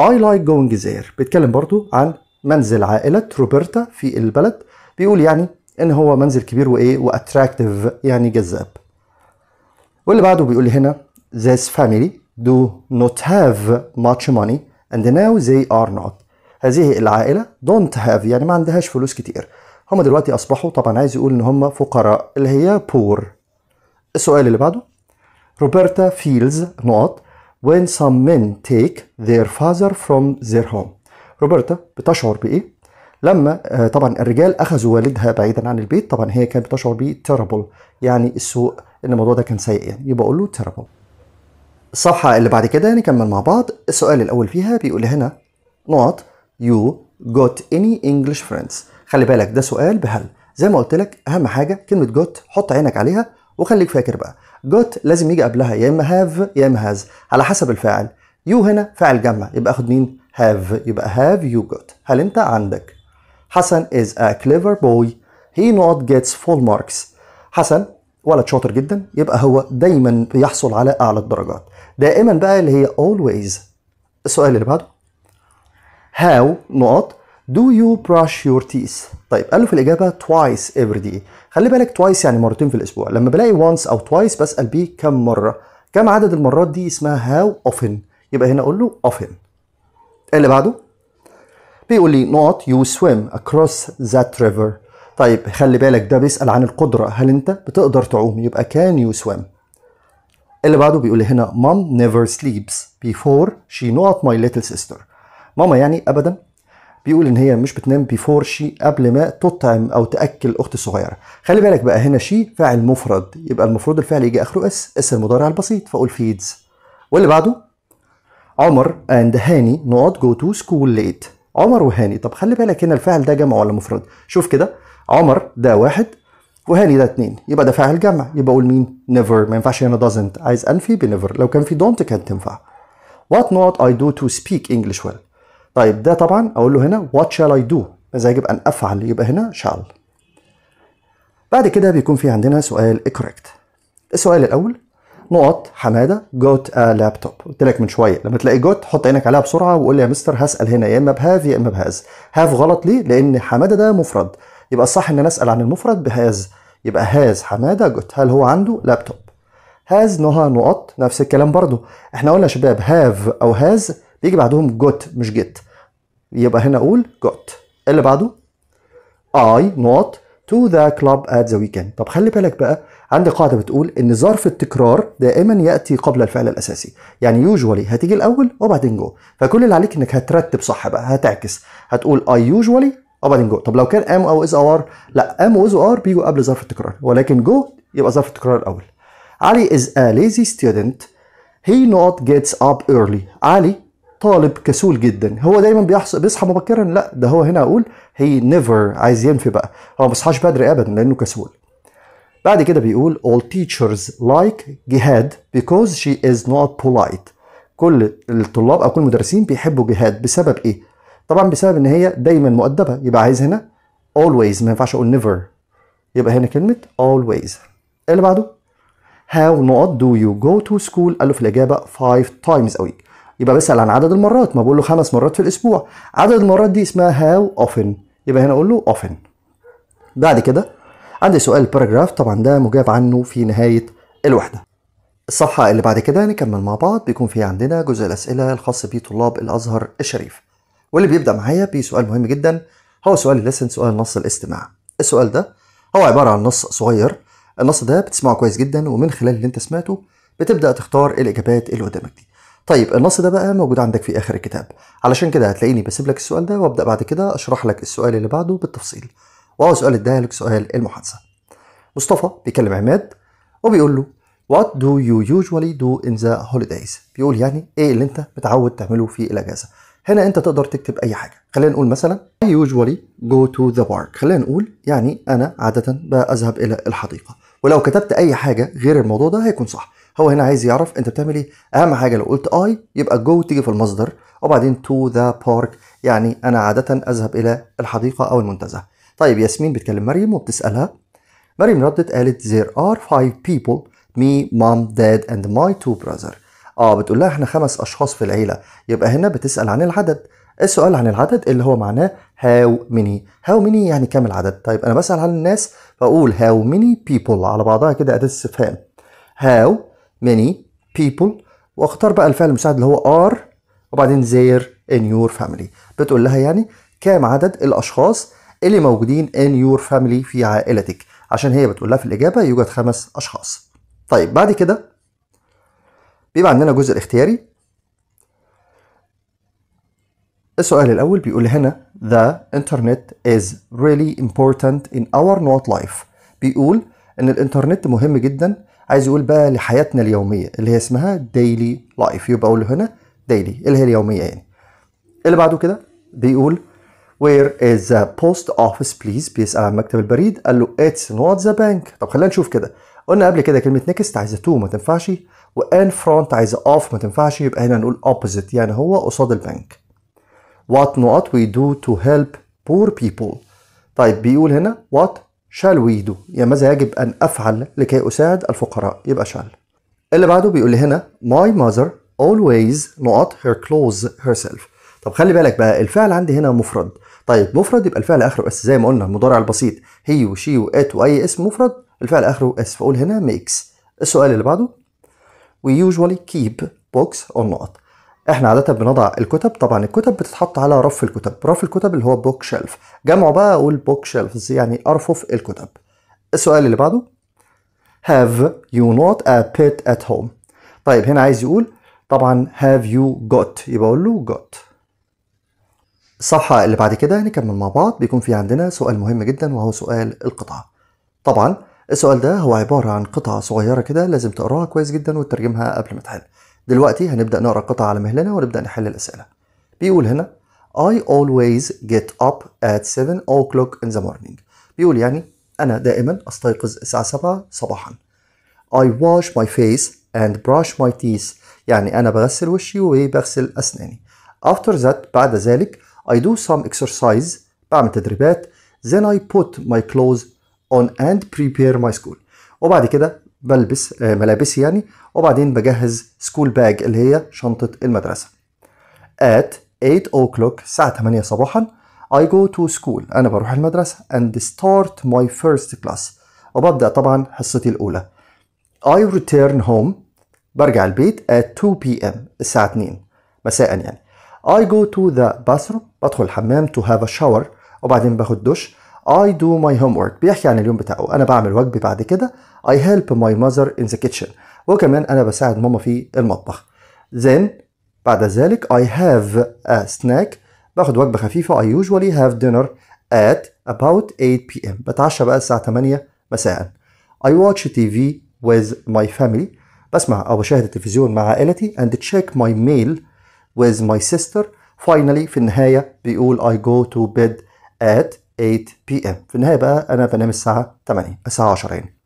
I like going there بيتكلم برضو عن منزل عائلة روبرتا في البلد بيقول يعني ان هو منزل كبير وايه واتراكتيف يعني جذاب واللي بعده بيقول لي هنا this family do not have much money and now they are not هذه العائلة don't have يعني ما عندهاش فلوس كتير هما دلوقتي أصبحوا طبعا عايز يقول إن هما فقراء اللي هي poor السؤال اللي بعده روبرتا feels نقط when some men take their father from their home روبرتا بتشعر بإيه لما آه، طبعا الرجال اخذوا والدها بعيدا عن البيت طبعا هي كانت بتشعر بيه تيربل يعني السوء ان الموضوع ده كان سيء يعني يبقى اقول له تيربل الصفحه اللي بعد كده نكمل مع بعض السؤال الاول فيها بيقول هنا نقط يو جوت اني انجلش فريندز خلي بالك ده سؤال بهل زي ما قلت لك اهم حاجه كلمه جوت حط عينك عليها وخليك فاكر بقى جوت لازم يجي قبلها يا اما هاف يا اما هاز على حسب الفاعل يو هنا فاعل جمع يبقى اخد مين هاف يبقى هاف يو جوت هل انت عندك حسن is a clever boy he not gets full marks حسن ولد شاطر جدا يبقى هو دايما بيحصل على اعلى الدرجات دائما بقى اللي هي always السؤال اللي بعده how نقط do you brush your teeth طيب قال له في الاجابه twice every day خلي بالك twice يعني مرتين في الاسبوع لما بلاقي once او twice بسال بيه كم مره كم عدد المرات دي اسمها how often يبقى هنا اقول له often اللي بعده بيقول لي نقط يو سويم اكروس ذات ريفر طيب خلي بالك ده بيسال عن القدره هل انت بتقدر تعوم يبقى كان يو سويم اللي بعده بيقول لي هنا مام نيفر سليبس بيفور شي نوت ماي ليتل سيستر ماما يعني ابدا بيقول ان هي مش بتنام بيفور شي قبل ما تطعم او تاكل اخت صغيره خلي بالك بقى هنا شي فاعل مفرد يبقى المفروض الفعل يجي اخره اس اس المضارع البسيط فاقول فيدز واللي بعده عمر اند هاني نوت جو تو سكول ليت عمر وهاني طب خلي بالك هنا الفاعل ده جمع ولا مفرد شوف كده عمر ده واحد وهاني ده اتنين يبقى ده فاعل جمع يبقى اقول مين نيفر ما ينفعش هنا doesn't عايز انفي بنيفر لو كان في دونت كانت تنفع وات نوت اي دو تو سبيك انجلش ويل طيب ده طبعا اقول له هنا وات شال اي دو اذا يجب ان افعل يبقى هنا شال بعد كده بيكون في عندنا سؤال correct السؤال الاول نقط حماده جوت ا آه، لابتوب قلت لك من شويه لما تلاقي جوت حط عينك عليها بسرعه وقول لي يا مستر هسال هنا يا اما بهاف يا اما بهاز هاف غلط ليه لان حماده ده مفرد يبقى الصح ان انا اسال عن المفرد بهاز يبقى هاز حماده جوت هل هو عنده لابتوب هاز نهى نقط نفس الكلام برضو احنا قلنا يا شباب هاف او هاز بيجي بعدهم جوت مش جيت يبقى هنا اقول جوت إيه اللي بعده اي نقط تو ذا club ات ذا ويكند طب خلي بالك بقى عندي قاعده بتقول ان ظرف التكرار دائما ياتي قبل الفعل الاساسي يعني يوجوالي هتيجي الاول وبعدين جو فكل اللي عليك انك هترتب صح بقى هتعكس هتقول اي يوجوالي وبعدين جو طب لو كان ام او از او ار لا ام واز او ار بيجوا قبل ظرف التكرار ولكن جو يبقى ظرف التكرار الاول علي از ا ليزي ستودنت هي نوت جيتس اب ايرلي علي طالب كسول جدا هو دايما بيحصل بيصحى مبكرا لا ده هو هنا اقول هي نيفر عايز ينفي بقى هو ما بيصحاش بدري ابدا لانه كسول بعد كده بيقول all teachers like جهاد because she is not polite كل الطلاب او كل المدرسين بيحبوا جهاد بسبب ايه طبعا بسبب ان هي دايما مؤدبه يبقى عايز هنا always ما ينفعش اقول never يبقى هنا كلمه always اللي بعده how not do you go to school قال له في الاجابه five times a week يبقى بسال عن عدد المرات ما بقول له خمس مرات في الاسبوع عدد المرات دي اسمها how often يبقى هنا اقول له often بعد كده عندي سؤال باراجراف طبعا ده مجاب عنه في نهاية الوحدة الصفحة اللي بعد كده نكمل مع بعض بيكون في عندنا جزء الأسئلة الخاص بطلاب الأزهر الشريف واللي بيبدأ معايا بسؤال مهم جدا هو سؤال الليسن سؤال نص الاستماع السؤال ده هو عبارة عن نص صغير النص ده بتسمعه كويس جدا ومن خلال اللي انت سمعته بتبدأ تختار الإجابات اللي قدامك دي طيب النص ده بقى موجود عندك في آخر الكتاب علشان كده هتلاقيني بسيب لك السؤال ده وأبدأ بعد كده أشرح لك السؤال اللي بعده بالتفصيل وهو سؤال الدايلوج سؤال المحادثة مصطفى بيكلم عماد وبيقول له وات دو يو usually دو ان ذا هوليدايز بيقول يعني ايه اللي انت متعود تعمله في الاجازه هنا انت تقدر تكتب اي حاجه خلينا نقول مثلا I usually go to the park خلينا نقول يعني انا عاده بذهب الى الحديقه ولو كتبت اي حاجه غير الموضوع ده هيكون صح هو هنا عايز يعرف انت بتعمل ايه اهم حاجه لو قلت اي يبقى جو تيجي في المصدر وبعدين to the park يعني انا عاده اذهب الى الحديقه او المنتزه طيب ياسمين بتكلم مريم وبتسألها مريم ردت قالت there are five people me mom dad and my two brother اه بتقول لها احنا خمس اشخاص في العيله يبقى هنا بتسال عن العدد السؤال عن العدد اللي هو معناه هاو ميني هاو ميني يعني كام العدد طيب انا بسال عن الناس فاقول هاو ميني بيبل على بعضها كده اداه استفهام هاو ميني بيبل واختار بقى الفعل المساعد اللي هو ار وبعدين زير ان يور فاميلي بتقول لها يعني كام عدد الاشخاص اللي موجودين ان يور فاميلي في عائلتك عشان هي بتقول لها في الاجابه يوجد خمس اشخاص طيب بعد كده بيبقى عندنا جزء الاختياري السؤال الأول بيقول هنا The internet is really important in our not life بيقول إن الإنترنت مهم جدا عايز يقول بقى لحياتنا اليومية اللي هي اسمها daily life يبقى أقول هنا daily اللي هي اليومية يعني اللي بعده كده بيقول وير از بوست اوفيس بليز بيسال عن مكتب البريد قال له اتس نوت ذا بانك طب خلينا نشوف كده قلنا قبل كده كلمه next عايزه تو ما تنفعش وان فرونت عايزه اوف ما تنفعش يبقى هنا نقول اوبوزيت يعني هو قصاد البنك what not we do to help poor people طيب بيقول هنا what shall we do يعني ماذا يجب أن أفعل لكي أساعد الفقراء يبقى shall اللي بعده بيقول لي هنا my mother always not her clothes herself طب خلي بالك بقى الفعل عندي هنا مفرد طيب مفرد يبقى الفعل اخره اس زي ما قلنا المضارع البسيط هي وشي وات واي اسم مفرد الفعل اخره اس فاقول هنا ميكس السؤال اللي بعده we usually keep books or not احنا عادة بنضع الكتب طبعا الكتب بتتحط على رف الكتب رف الكتب اللي هو بوك شيلف جمعه بقى اقول بوك شيلف يعني ارفف الكتب السؤال اللي بعده have you not a pet at home طيب هنا عايز يقول طبعا have you got يبقى اقول له got الصفحة اللي بعد كده هنكمل مع بعض بيكون في عندنا سؤال مهم جدا وهو سؤال القطعة طبعا السؤال ده هو عبارة عن قطعة صغيرة كده لازم تقراها كويس جدا وتترجمها قبل ما تحل دلوقتي هنبدأ نقرأ قطعة على مهلنا ونبدأ نحل الأسئلة بيقول هنا I always get up at 7 o'clock in the morning بيقول يعني أنا دائما أستيقظ الساعة 7 صباحا I wash my face and brush my teeth يعني أنا بغسل وشي وبغسل أسناني After that بعد ذلك I do some exercise بعمل تدريبات then I put my clothes on and prepare my school وبعد كده بلبس آه، ملابسي يعني وبعدين بجهز سكول باج اللي هي شنطة المدرسة at 8 o'clock الساعة 8 صباحا I go to school أنا بروح المدرسة and start my first class وببدأ طبعا حصتي الأولى I return home برجع البيت at 2 p.m. الساعة 2 مساء يعني I go to the bathroom بدخل الحمام to have a shower وبعدين باخد دش I do my homework بيحكي عن اليوم بتاعه أنا بعمل وجبة بعد كده I help my mother in the kitchen وكمان أنا بساعد ماما في المطبخ then بعد ذلك I have a snack باخد وجبة خفيفة I usually have dinner at about 8 p.m. بتعشى بقى الساعة 8 مساء I watch TV with my family بسمع أو بشاهد التلفزيون مع عائلتي and check my mail with my sister فاينلي في النهاية بيقول I go to bed at 8 p.m. في النهاية بقى أنا بنام الساعة 8 الساعة 10 يعني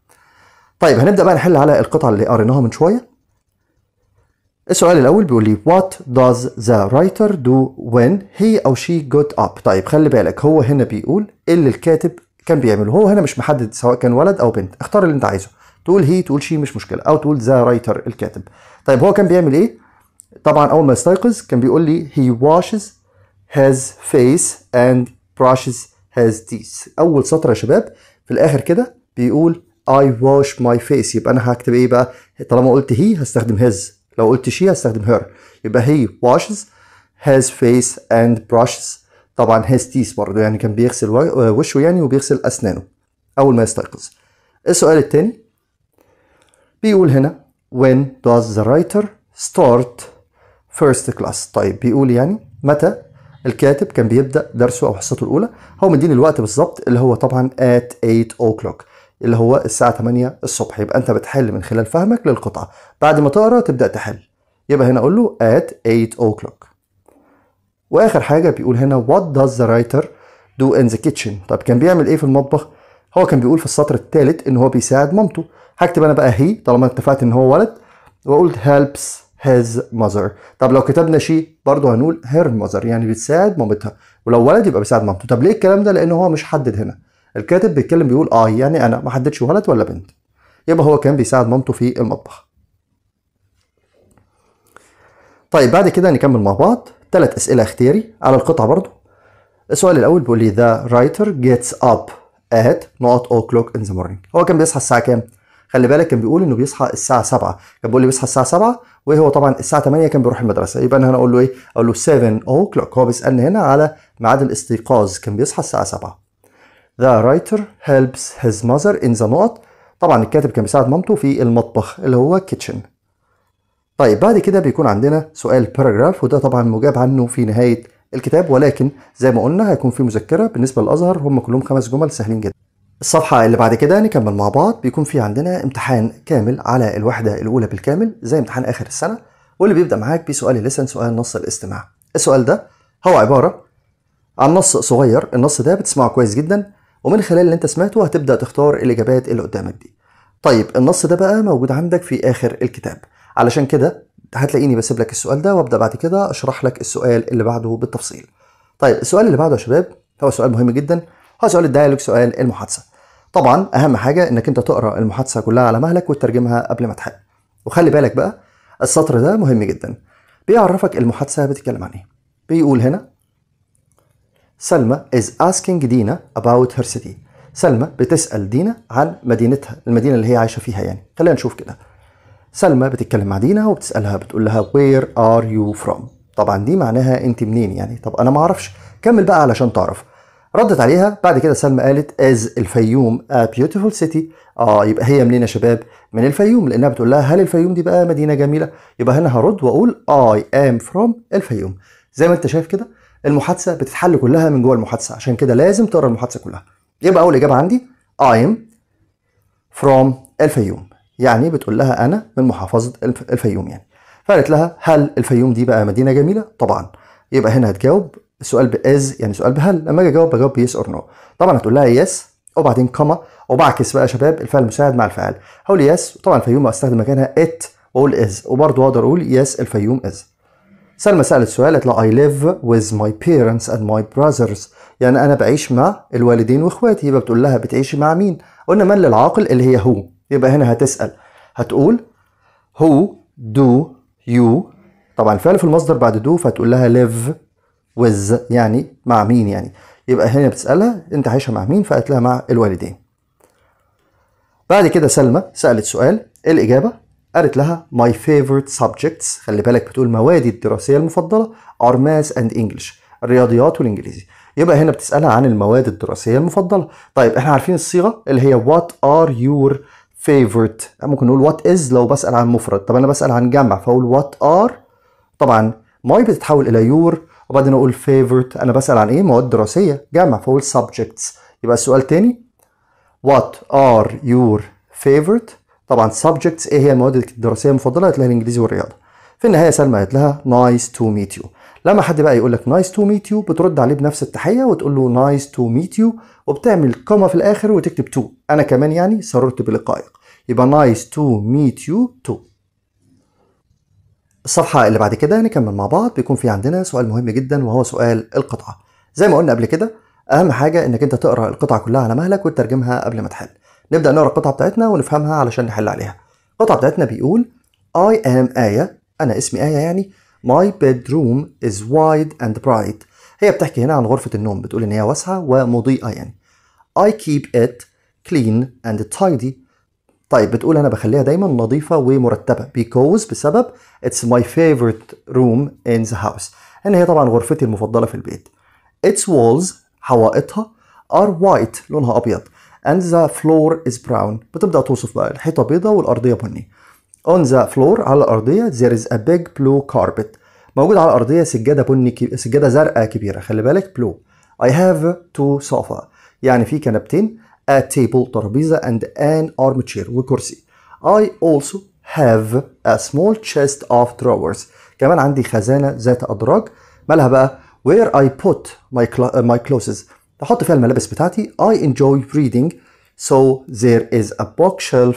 طيب هنبدأ بقى نحل على القطعة اللي قريناها من شوية السؤال الأول بيقول لي What does the writer do when he أو she got up طيب خلي بالك هو هنا بيقول اللي الكاتب كان بيعمله هو هنا مش محدد سواء كان ولد أو بنت اختار اللي أنت عايزه تقول هي تقول شي مش مشكلة أو تقول ذا رايتر الكاتب طيب هو كان بيعمل إيه طبعا اول ما استيقظ كان بيقول لي he washes his face and brushes his teeth اول سطر يا شباب في الاخر كده بيقول I wash my face يبقى انا هكتب ايه بقى طالما قلت he هستخدم his لو قلت she هستخدم her يبقى he washes his face and brushes طبعا his teeth برضه يعني كان بيغسل آه، وشه يعني وبيغسل اسنانه اول ما يستيقظ السؤال الثاني بيقول هنا when does the writer start فيرست كلاس طيب بيقول يعني متى الكاتب كان بيبدا درسه او حصته الاولى هو مديني الوقت بالظبط اللي هو طبعا at 8 o'clock اللي هو الساعه 8 الصبح يبقى انت بتحل من خلال فهمك للقطعه بعد ما تقرا تبدا تحل يبقى هنا اقول له at 8 o'clock واخر حاجه بيقول هنا what does the writer do in the kitchen طب كان بيعمل ايه في المطبخ هو كان بيقول في السطر الثالث ان هو بيساعد مامته هكتب انا بقى هي طالما اتفقت ان هو ولد واقول helps his mother طب لو كتبنا شيء برضه هنقول her mother يعني بتساعد مامتها ولو ولد يبقى بيساعد مامته طب ليه الكلام ده لان هو مش حدد هنا الكاتب بيتكلم بيقول اه يعني انا ما حددش ولد ولا بنت يبقى هو كان بيساعد مامته في المطبخ طيب بعد كده نكمل مع بعض ثلاث اسئله اختياري على القطعه برضه السؤال الاول بيقول لي ذا رايتر جيتس اب ات نوت او كلوك ان ذا مورنينج هو كان بيصحى الساعه كام خلي بالك كان بيقول انه بيصحى الساعه 7 كان بيقول لي بيصحى الساعه 7 وهو طبعا الساعه 8 كان بيروح المدرسه يبقى انا هنا اقول له ايه اقول له 7 او كلوك هو بيسالني هنا على ميعاد الاستيقاظ كان بيصحى الساعه 7 The writer helps his mother in the نقط طبعا الكاتب كان بيساعد مامته في المطبخ اللي هو كيتشن طيب بعد كده بيكون عندنا سؤال باراجراف وده طبعا مجاب عنه في نهاية الكتاب ولكن زي ما قلنا هيكون في مذكرة بالنسبة للأزهر هم كلهم خمس جمل سهلين جدا الصفحة اللي بعد كده نكمل مع بعض بيكون في عندنا امتحان كامل على الوحدة الأولى بالكامل زي امتحان آخر السنة واللي بيبدأ معاك بسؤال الليسن سؤال نص الاستماع السؤال ده هو عبارة عن نص صغير النص ده بتسمعه كويس جدا ومن خلال اللي انت سمعته هتبدأ تختار الإجابات اللي قدامك دي طيب النص ده بقى موجود عندك في آخر الكتاب علشان كده هتلاقيني بسيب لك السؤال ده وابدأ بعد كده أشرح لك السؤال اللي بعده بالتفصيل طيب السؤال اللي بعده يا شباب هو سؤال مهم جدا هو سؤال الديالوج سؤال المحادثه طبعا اهم حاجه انك انت تقرا المحادثه كلها على مهلك وتترجمها قبل ما تحل وخلي بالك بقى السطر ده مهم جدا بيعرفك المحادثه بتتكلم عن ايه بيقول هنا سلمى is asking دينا about her city سلمى بتسال دينا عن مدينتها المدينه اللي هي عايشه فيها يعني خلينا نشوف كده سلمى بتتكلم مع دينا وبتسالها بتقول لها where are you from طبعا دي معناها انت منين يعني طب انا ما اعرفش كمل بقى علشان تعرف ردت عليها بعد كده سلمى قالت از الفيوم ا بيوتيفول سيتي اه يبقى هي منين يا شباب من الفيوم لانها بتقول لها هل الفيوم دي بقى مدينه جميله يبقى هنا هرد واقول اي ام فروم الفيوم زي ما انت شايف كده المحادثه بتتحل كلها من جوه المحادثه عشان كده لازم تقرا المحادثه كلها يبقى اول اجابه عندي اي ام فروم الفيوم يعني بتقول لها انا من محافظه الفيوم يعني فقالت لها هل الفيوم دي بقى مدينه جميله طبعا يبقى هنا هتجاوب السؤال باز يعني سؤال بهل لما اجي اجاوب بجاوب بيس اور نو طبعا هتقول لها يس وبعدين كما وبعكس بقى يا شباب الفعل المساعد مع الفعل هقول يس وطبعا الفيوم استخدم مكانها ات واقول از وبرضه اقدر اقول يس الفيوم از سلمى سالت سؤال قالت له اي ليف with ماي بيرنتس اند ماي براذرز يعني أنا بعيش مع الوالدين وإخواتي يبقى بتقول لها بتعيشي مع مين؟ قلنا من للعاقل اللي هي هو يبقى هنا هتسأل هتقول هو دو يو طبعا الفعل في المصدر بعد دو فتقول لها live وز يعني مع مين يعني يبقى هنا بتسألها أنت عايشة مع مين فقالت لها مع الوالدين بعد كده سلمى سألت سؤال إيه الإجابة قالت لها my favorite subjects خلي بالك بتقول موادي الدراسية المفضلة are math and English الرياضيات والإنجليزي يبقى هنا بتسألها عن المواد الدراسية المفضلة طيب احنا عارفين الصيغة اللي هي what are your favorite ممكن نقول what is لو بسأل عن مفرد طب أنا بسأل عن جمع فأقول what are طبعا my بتتحول إلى your وبعدين اقول فيفورت انا بسال عن ايه مواد دراسيه جامع فاقول سبجكتس يبقى السؤال تاني وات ار يور فيفورت طبعا سبجكتس ايه هي المواد الدراسيه المفضله هتلاقي الانجليزي والرياضه في النهايه سلمى قالت لها نايس تو ميت يو لما حد بقى يقول لك نايس تو ميت يو بترد عليه بنفس التحيه وتقول له نايس تو ميت يو وبتعمل كوما في الاخر وتكتب تو انا كمان يعني سررت بلقائك يبقى نايس تو ميت يو تو الصفحة اللي بعد كده نكمل مع بعض بيكون في عندنا سؤال مهم جدا وهو سؤال القطعة زي ما قلنا قبل كده أهم حاجة إنك أنت تقرأ القطعة كلها على مهلك وتترجمها قبل ما تحل نبدأ نقرأ القطعة بتاعتنا ونفهمها علشان نحل عليها القطعة بتاعتنا بيقول I am آية أنا اسمي آية يعني My bedroom is wide and bright هي بتحكي هنا عن غرفة النوم بتقول إن هي واسعة ومضيئة يعني I keep it clean and tidy طيب بتقول أنا بخليها دايما نظيفة ومرتبة because بسبب It's my favorite room in the house ان هي طبعا غرفتي المفضلة في البيت Its walls حوائطها are white لونها ابيض and the floor is brown بتبدا توصف بقى الحيطه بيضه والارضية بني on the floor على الارضية, there is a big blue carpet موجود على الارضية سجادة بني سجادة زرقاء كبيرة. خلي بالك blue I have two sofa يعني في كنبتين a table ترابيزه and an armchair وكرسي I also have a small chest of drawers كمان عندي خزانة ذات أدراج مالها بقى where I put my, uh, my clothes أحط فيها الملابس بتاعتي I enjoy reading so there is a bookshelf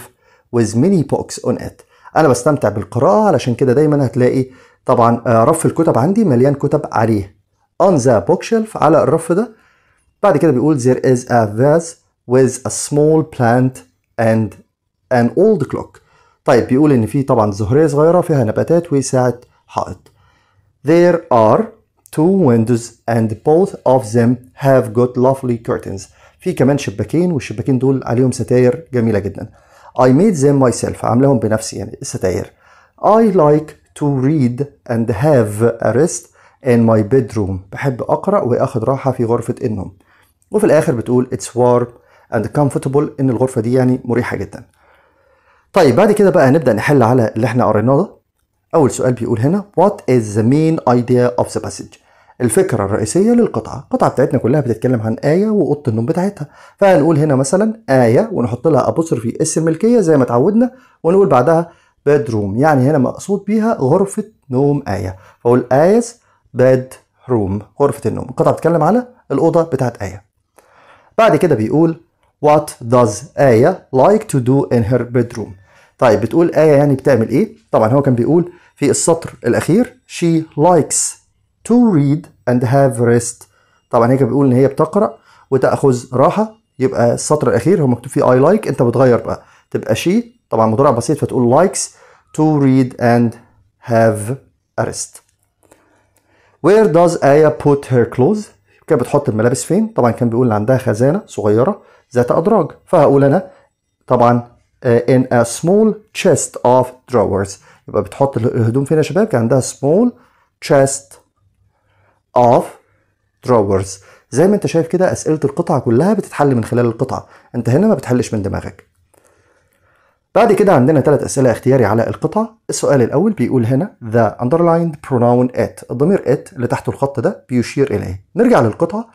with many books on it أنا بستمتع بالقراءة علشان كده دايما هتلاقي طبعا رف الكتب عندي مليان كتب عليه on the bookshelf على الرف ده بعد كده بيقول there is a vase with a small plant and an old clock طيب بيقول ان في طبعا زهريه صغيره فيها نباتات وساعه حائط there are two windows and both of them have got lovely curtains في كمان شباكين والشباكين دول عليهم ستاير جميله جدا I made them myself عاملاهم بنفسي يعني الستاير I like to read and have a rest in my bedroom بحب اقرا واخد راحه في غرفه النوم وفي الاخر بتقول it's warm and comfortable ان الغرفه دي يعني مريحه جدا طيب بعد كده بقى هنبدا نحل على اللي احنا قريناه ده اول سؤال بيقول هنا وات از ذا مين ايديا اوف ذا باسج الفكره الرئيسيه للقطعه القطعه بتاعتنا كلها بتتكلم عن ايه واوضه النوم بتاعتها فهنقول هنا مثلا ايه ونحط لها ابوستروفي اس الملكيه زي ما اتعودنا ونقول بعدها bedroom يعني هنا مقصود بيها غرفه نوم ايه فاقول ايز باد روم غرفه النوم القطعه بتتكلم على الاوضه بتاعت ايه بعد كده بيقول What does Aya like to do in her bedroom طيب بتقول آية يعني بتعمل إيه طبعا هو كان بيقول في السطر الأخير she likes to read and have rest طبعا هي كانت بتقول إن هي بتقرأ وتأخذ راحة يبقى السطر الأخير هو مكتوب فيه I like أنت بتغير بقى تبقى she طبعا مضارع بسيط فتقول likes to read and have a rest Where does Aya put her clothes كانت بتحط الملابس فين طبعا كان بيقول إن عندها خزانة صغيرة ذات أدراج فهقول أنا طبعا آه، in a small chest of drawers يبقى بتحط الهدوم فين يا شباب كان عندها small chest of drawers زي ما انت شايف كده أسئلة القطعة كلها بتتحل من خلال القطعة انت هنا ما بتحلش من دماغك بعد كده عندنا ثلاث أسئلة اختياري على القطعه السؤال الأول بيقول هنا the underlined pronoun it الضمير it اللي تحت الخط ده بيشير إلى إيه نرجع للقطعة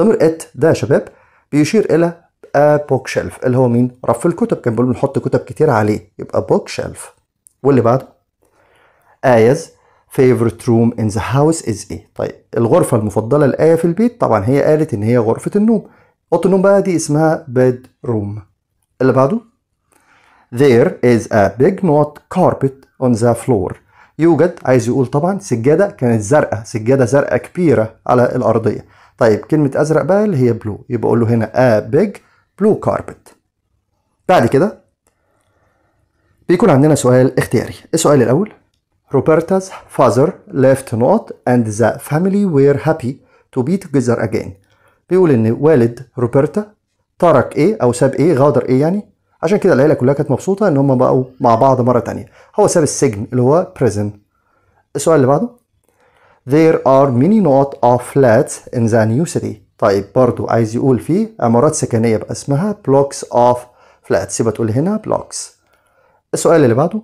ضمير it ده يا شباب بيشير إلى a بوك شيلف اللي هو مين رف الكتب كان بيقول بنحط كتب كتير عليه يبقى بوك شيلف واللي بعده آيز favorite room in the house is ايه طيب الغرفة المفضلة لآية في البيت طبعا هي قالت إن هي غرفة النوم أوضة النوم بقى دي اسمها بيد روم اللي بعده there is a big not carpet on the floor يوجد عايز يقول طبعا سجادة كانت زرقاء سجادة زرقاء كبيرة على الأرضية طيب كلمة أزرق بقى اللي هي بلو يبقى أقول له هنا a big بلو كاربت بعد كده بيكون عندنا سؤال اختياري السؤال الأول روبرتاز father left not and the family were happy to be together again بيقول إن والد روبرتا ترك إيه أو ساب إيه غادر إيه يعني عشان كده العيلة كلها كانت مبسوطة إن هم بقوا مع بعض مرة تانية هو ساب السجن اللي هو prison السؤال اللي بعده There are many not of flats in the new city طيب برضو عايز يقول فيه عمارات سكنية بقى اسمها blocks of flats يبقى تقول هنا blocks السؤال اللي بعده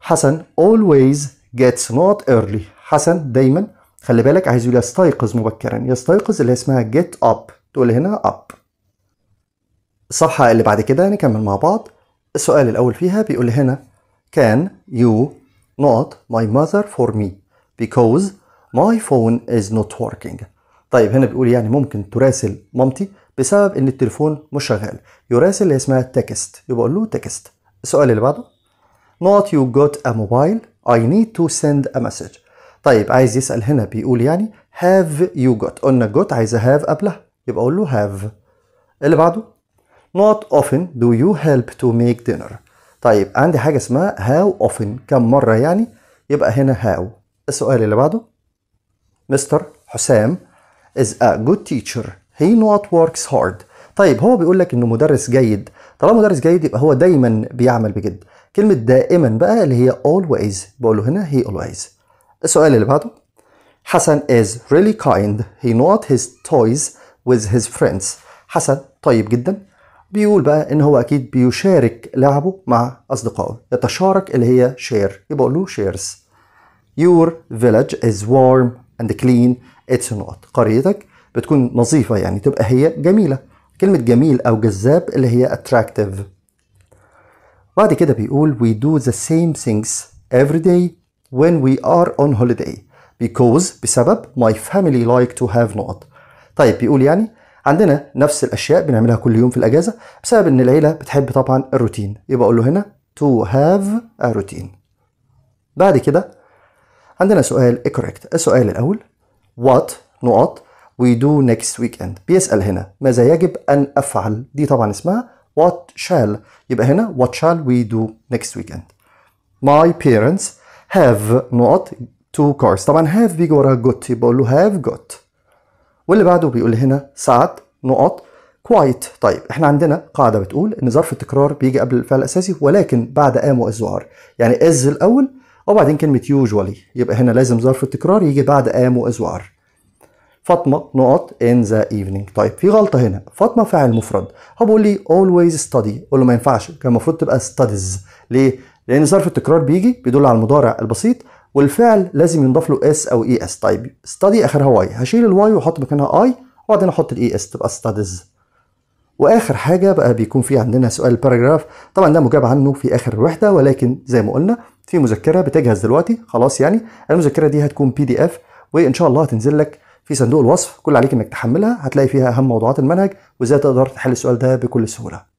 حسن always gets not early حسن دايما خلي بالك عايز يقول يستيقظ مبكرا يستيقظ اللي اسمها get up تقول هنا up الصفحة اللي بعد كده نكمل مع بعض السؤال الأول فيها بيقول هنا can you not my mother for me because my phone is not working طيب هنا بيقول يعني ممكن تراسل مامتي بسبب ان التليفون مش شغال يراسل اللي اسمها تكست يبقى اقول له تكست السؤال اللي بعده not you got a mobile I need to send a message طيب عايز يسأل هنا بيقول يعني have you got قلنا got عايز have قبلها يبقى أقول له have اللي بعده not often do you help to make dinner طيب عندي حاجة اسمها how often كم مرة يعني يبقى هنا how السؤال اللي بعده مستر حسام is a good teacher he not works hard طيب هو بيقول لك انه مدرس جيد طالما مدرس جيد يبقى هو دايما بيعمل بجد كلمة دائما بقى اللي هي always بقوله هنا he always السؤال اللي بعده حسن is really kind he not his toys with his friends حسن طيب جدا بيقول بقى ان هو اكيد بيشارك لعبه مع اصدقائه يتشارك اللي هي share يبقى له shares your village is warm and clean اتس نقط قريتك بتكون نظيفة يعني تبقى هي جميلة كلمة جميل أو جذاب اللي هي attractive بعد كده بيقول we do the same things every day when we are on holiday because بسبب my family like to have نقط طيب بيقول يعني عندنا نفس الأشياء بنعملها كل يوم في الأجازة بسبب إن العيلة بتحب طبعا الروتين يبقى أقول له هنا to have a routine بعد كده عندنا سؤال correct السؤال الأول what نقط we do next weekend بيسأل هنا ماذا يجب أن أفعل دي طبعا اسمها what shall يبقى هنا what shall we do next weekend my parents have نقط two cars طبعا have بيجي وراها got يبقى له have got واللي بعده بيقول هنا ساعات نقط quite طيب احنا عندنا قاعدة بتقول ان ظرف التكرار بيجي قبل الفعل الأساسي ولكن بعد ام وإذ يعني از الأول وبعدين كلمة usually يبقى هنا لازم ظرف التكرار يجي بعد am و وآر. فاطمة نقط in the evening طيب في غلطة هنا فاطمة فاعل مفرد هو بيقول لي always study أقول له ما ينفعش كان المفروض تبقى studies ليه؟ لأن ظرف التكرار بيجي بيدل على المضارع البسيط والفعل لازم ينضاف له اس أو اي e اس طيب study آخرها واي هشيل الواي وأحط مكانها اي وبعدين أحط الاي اس e تبقى studies واخر حاجه بقى بيكون في عندنا سؤال باراجراف طبعا ده مجاب عنه في اخر الوحده ولكن زي ما قلنا في مذكره بتجهز دلوقتي خلاص يعني المذكره دي هتكون بي دي اف وان شاء الله هتنزل لك في صندوق الوصف كل عليك انك تحملها هتلاقي فيها اهم موضوعات المنهج وازاي تقدر تحل السؤال ده بكل سهوله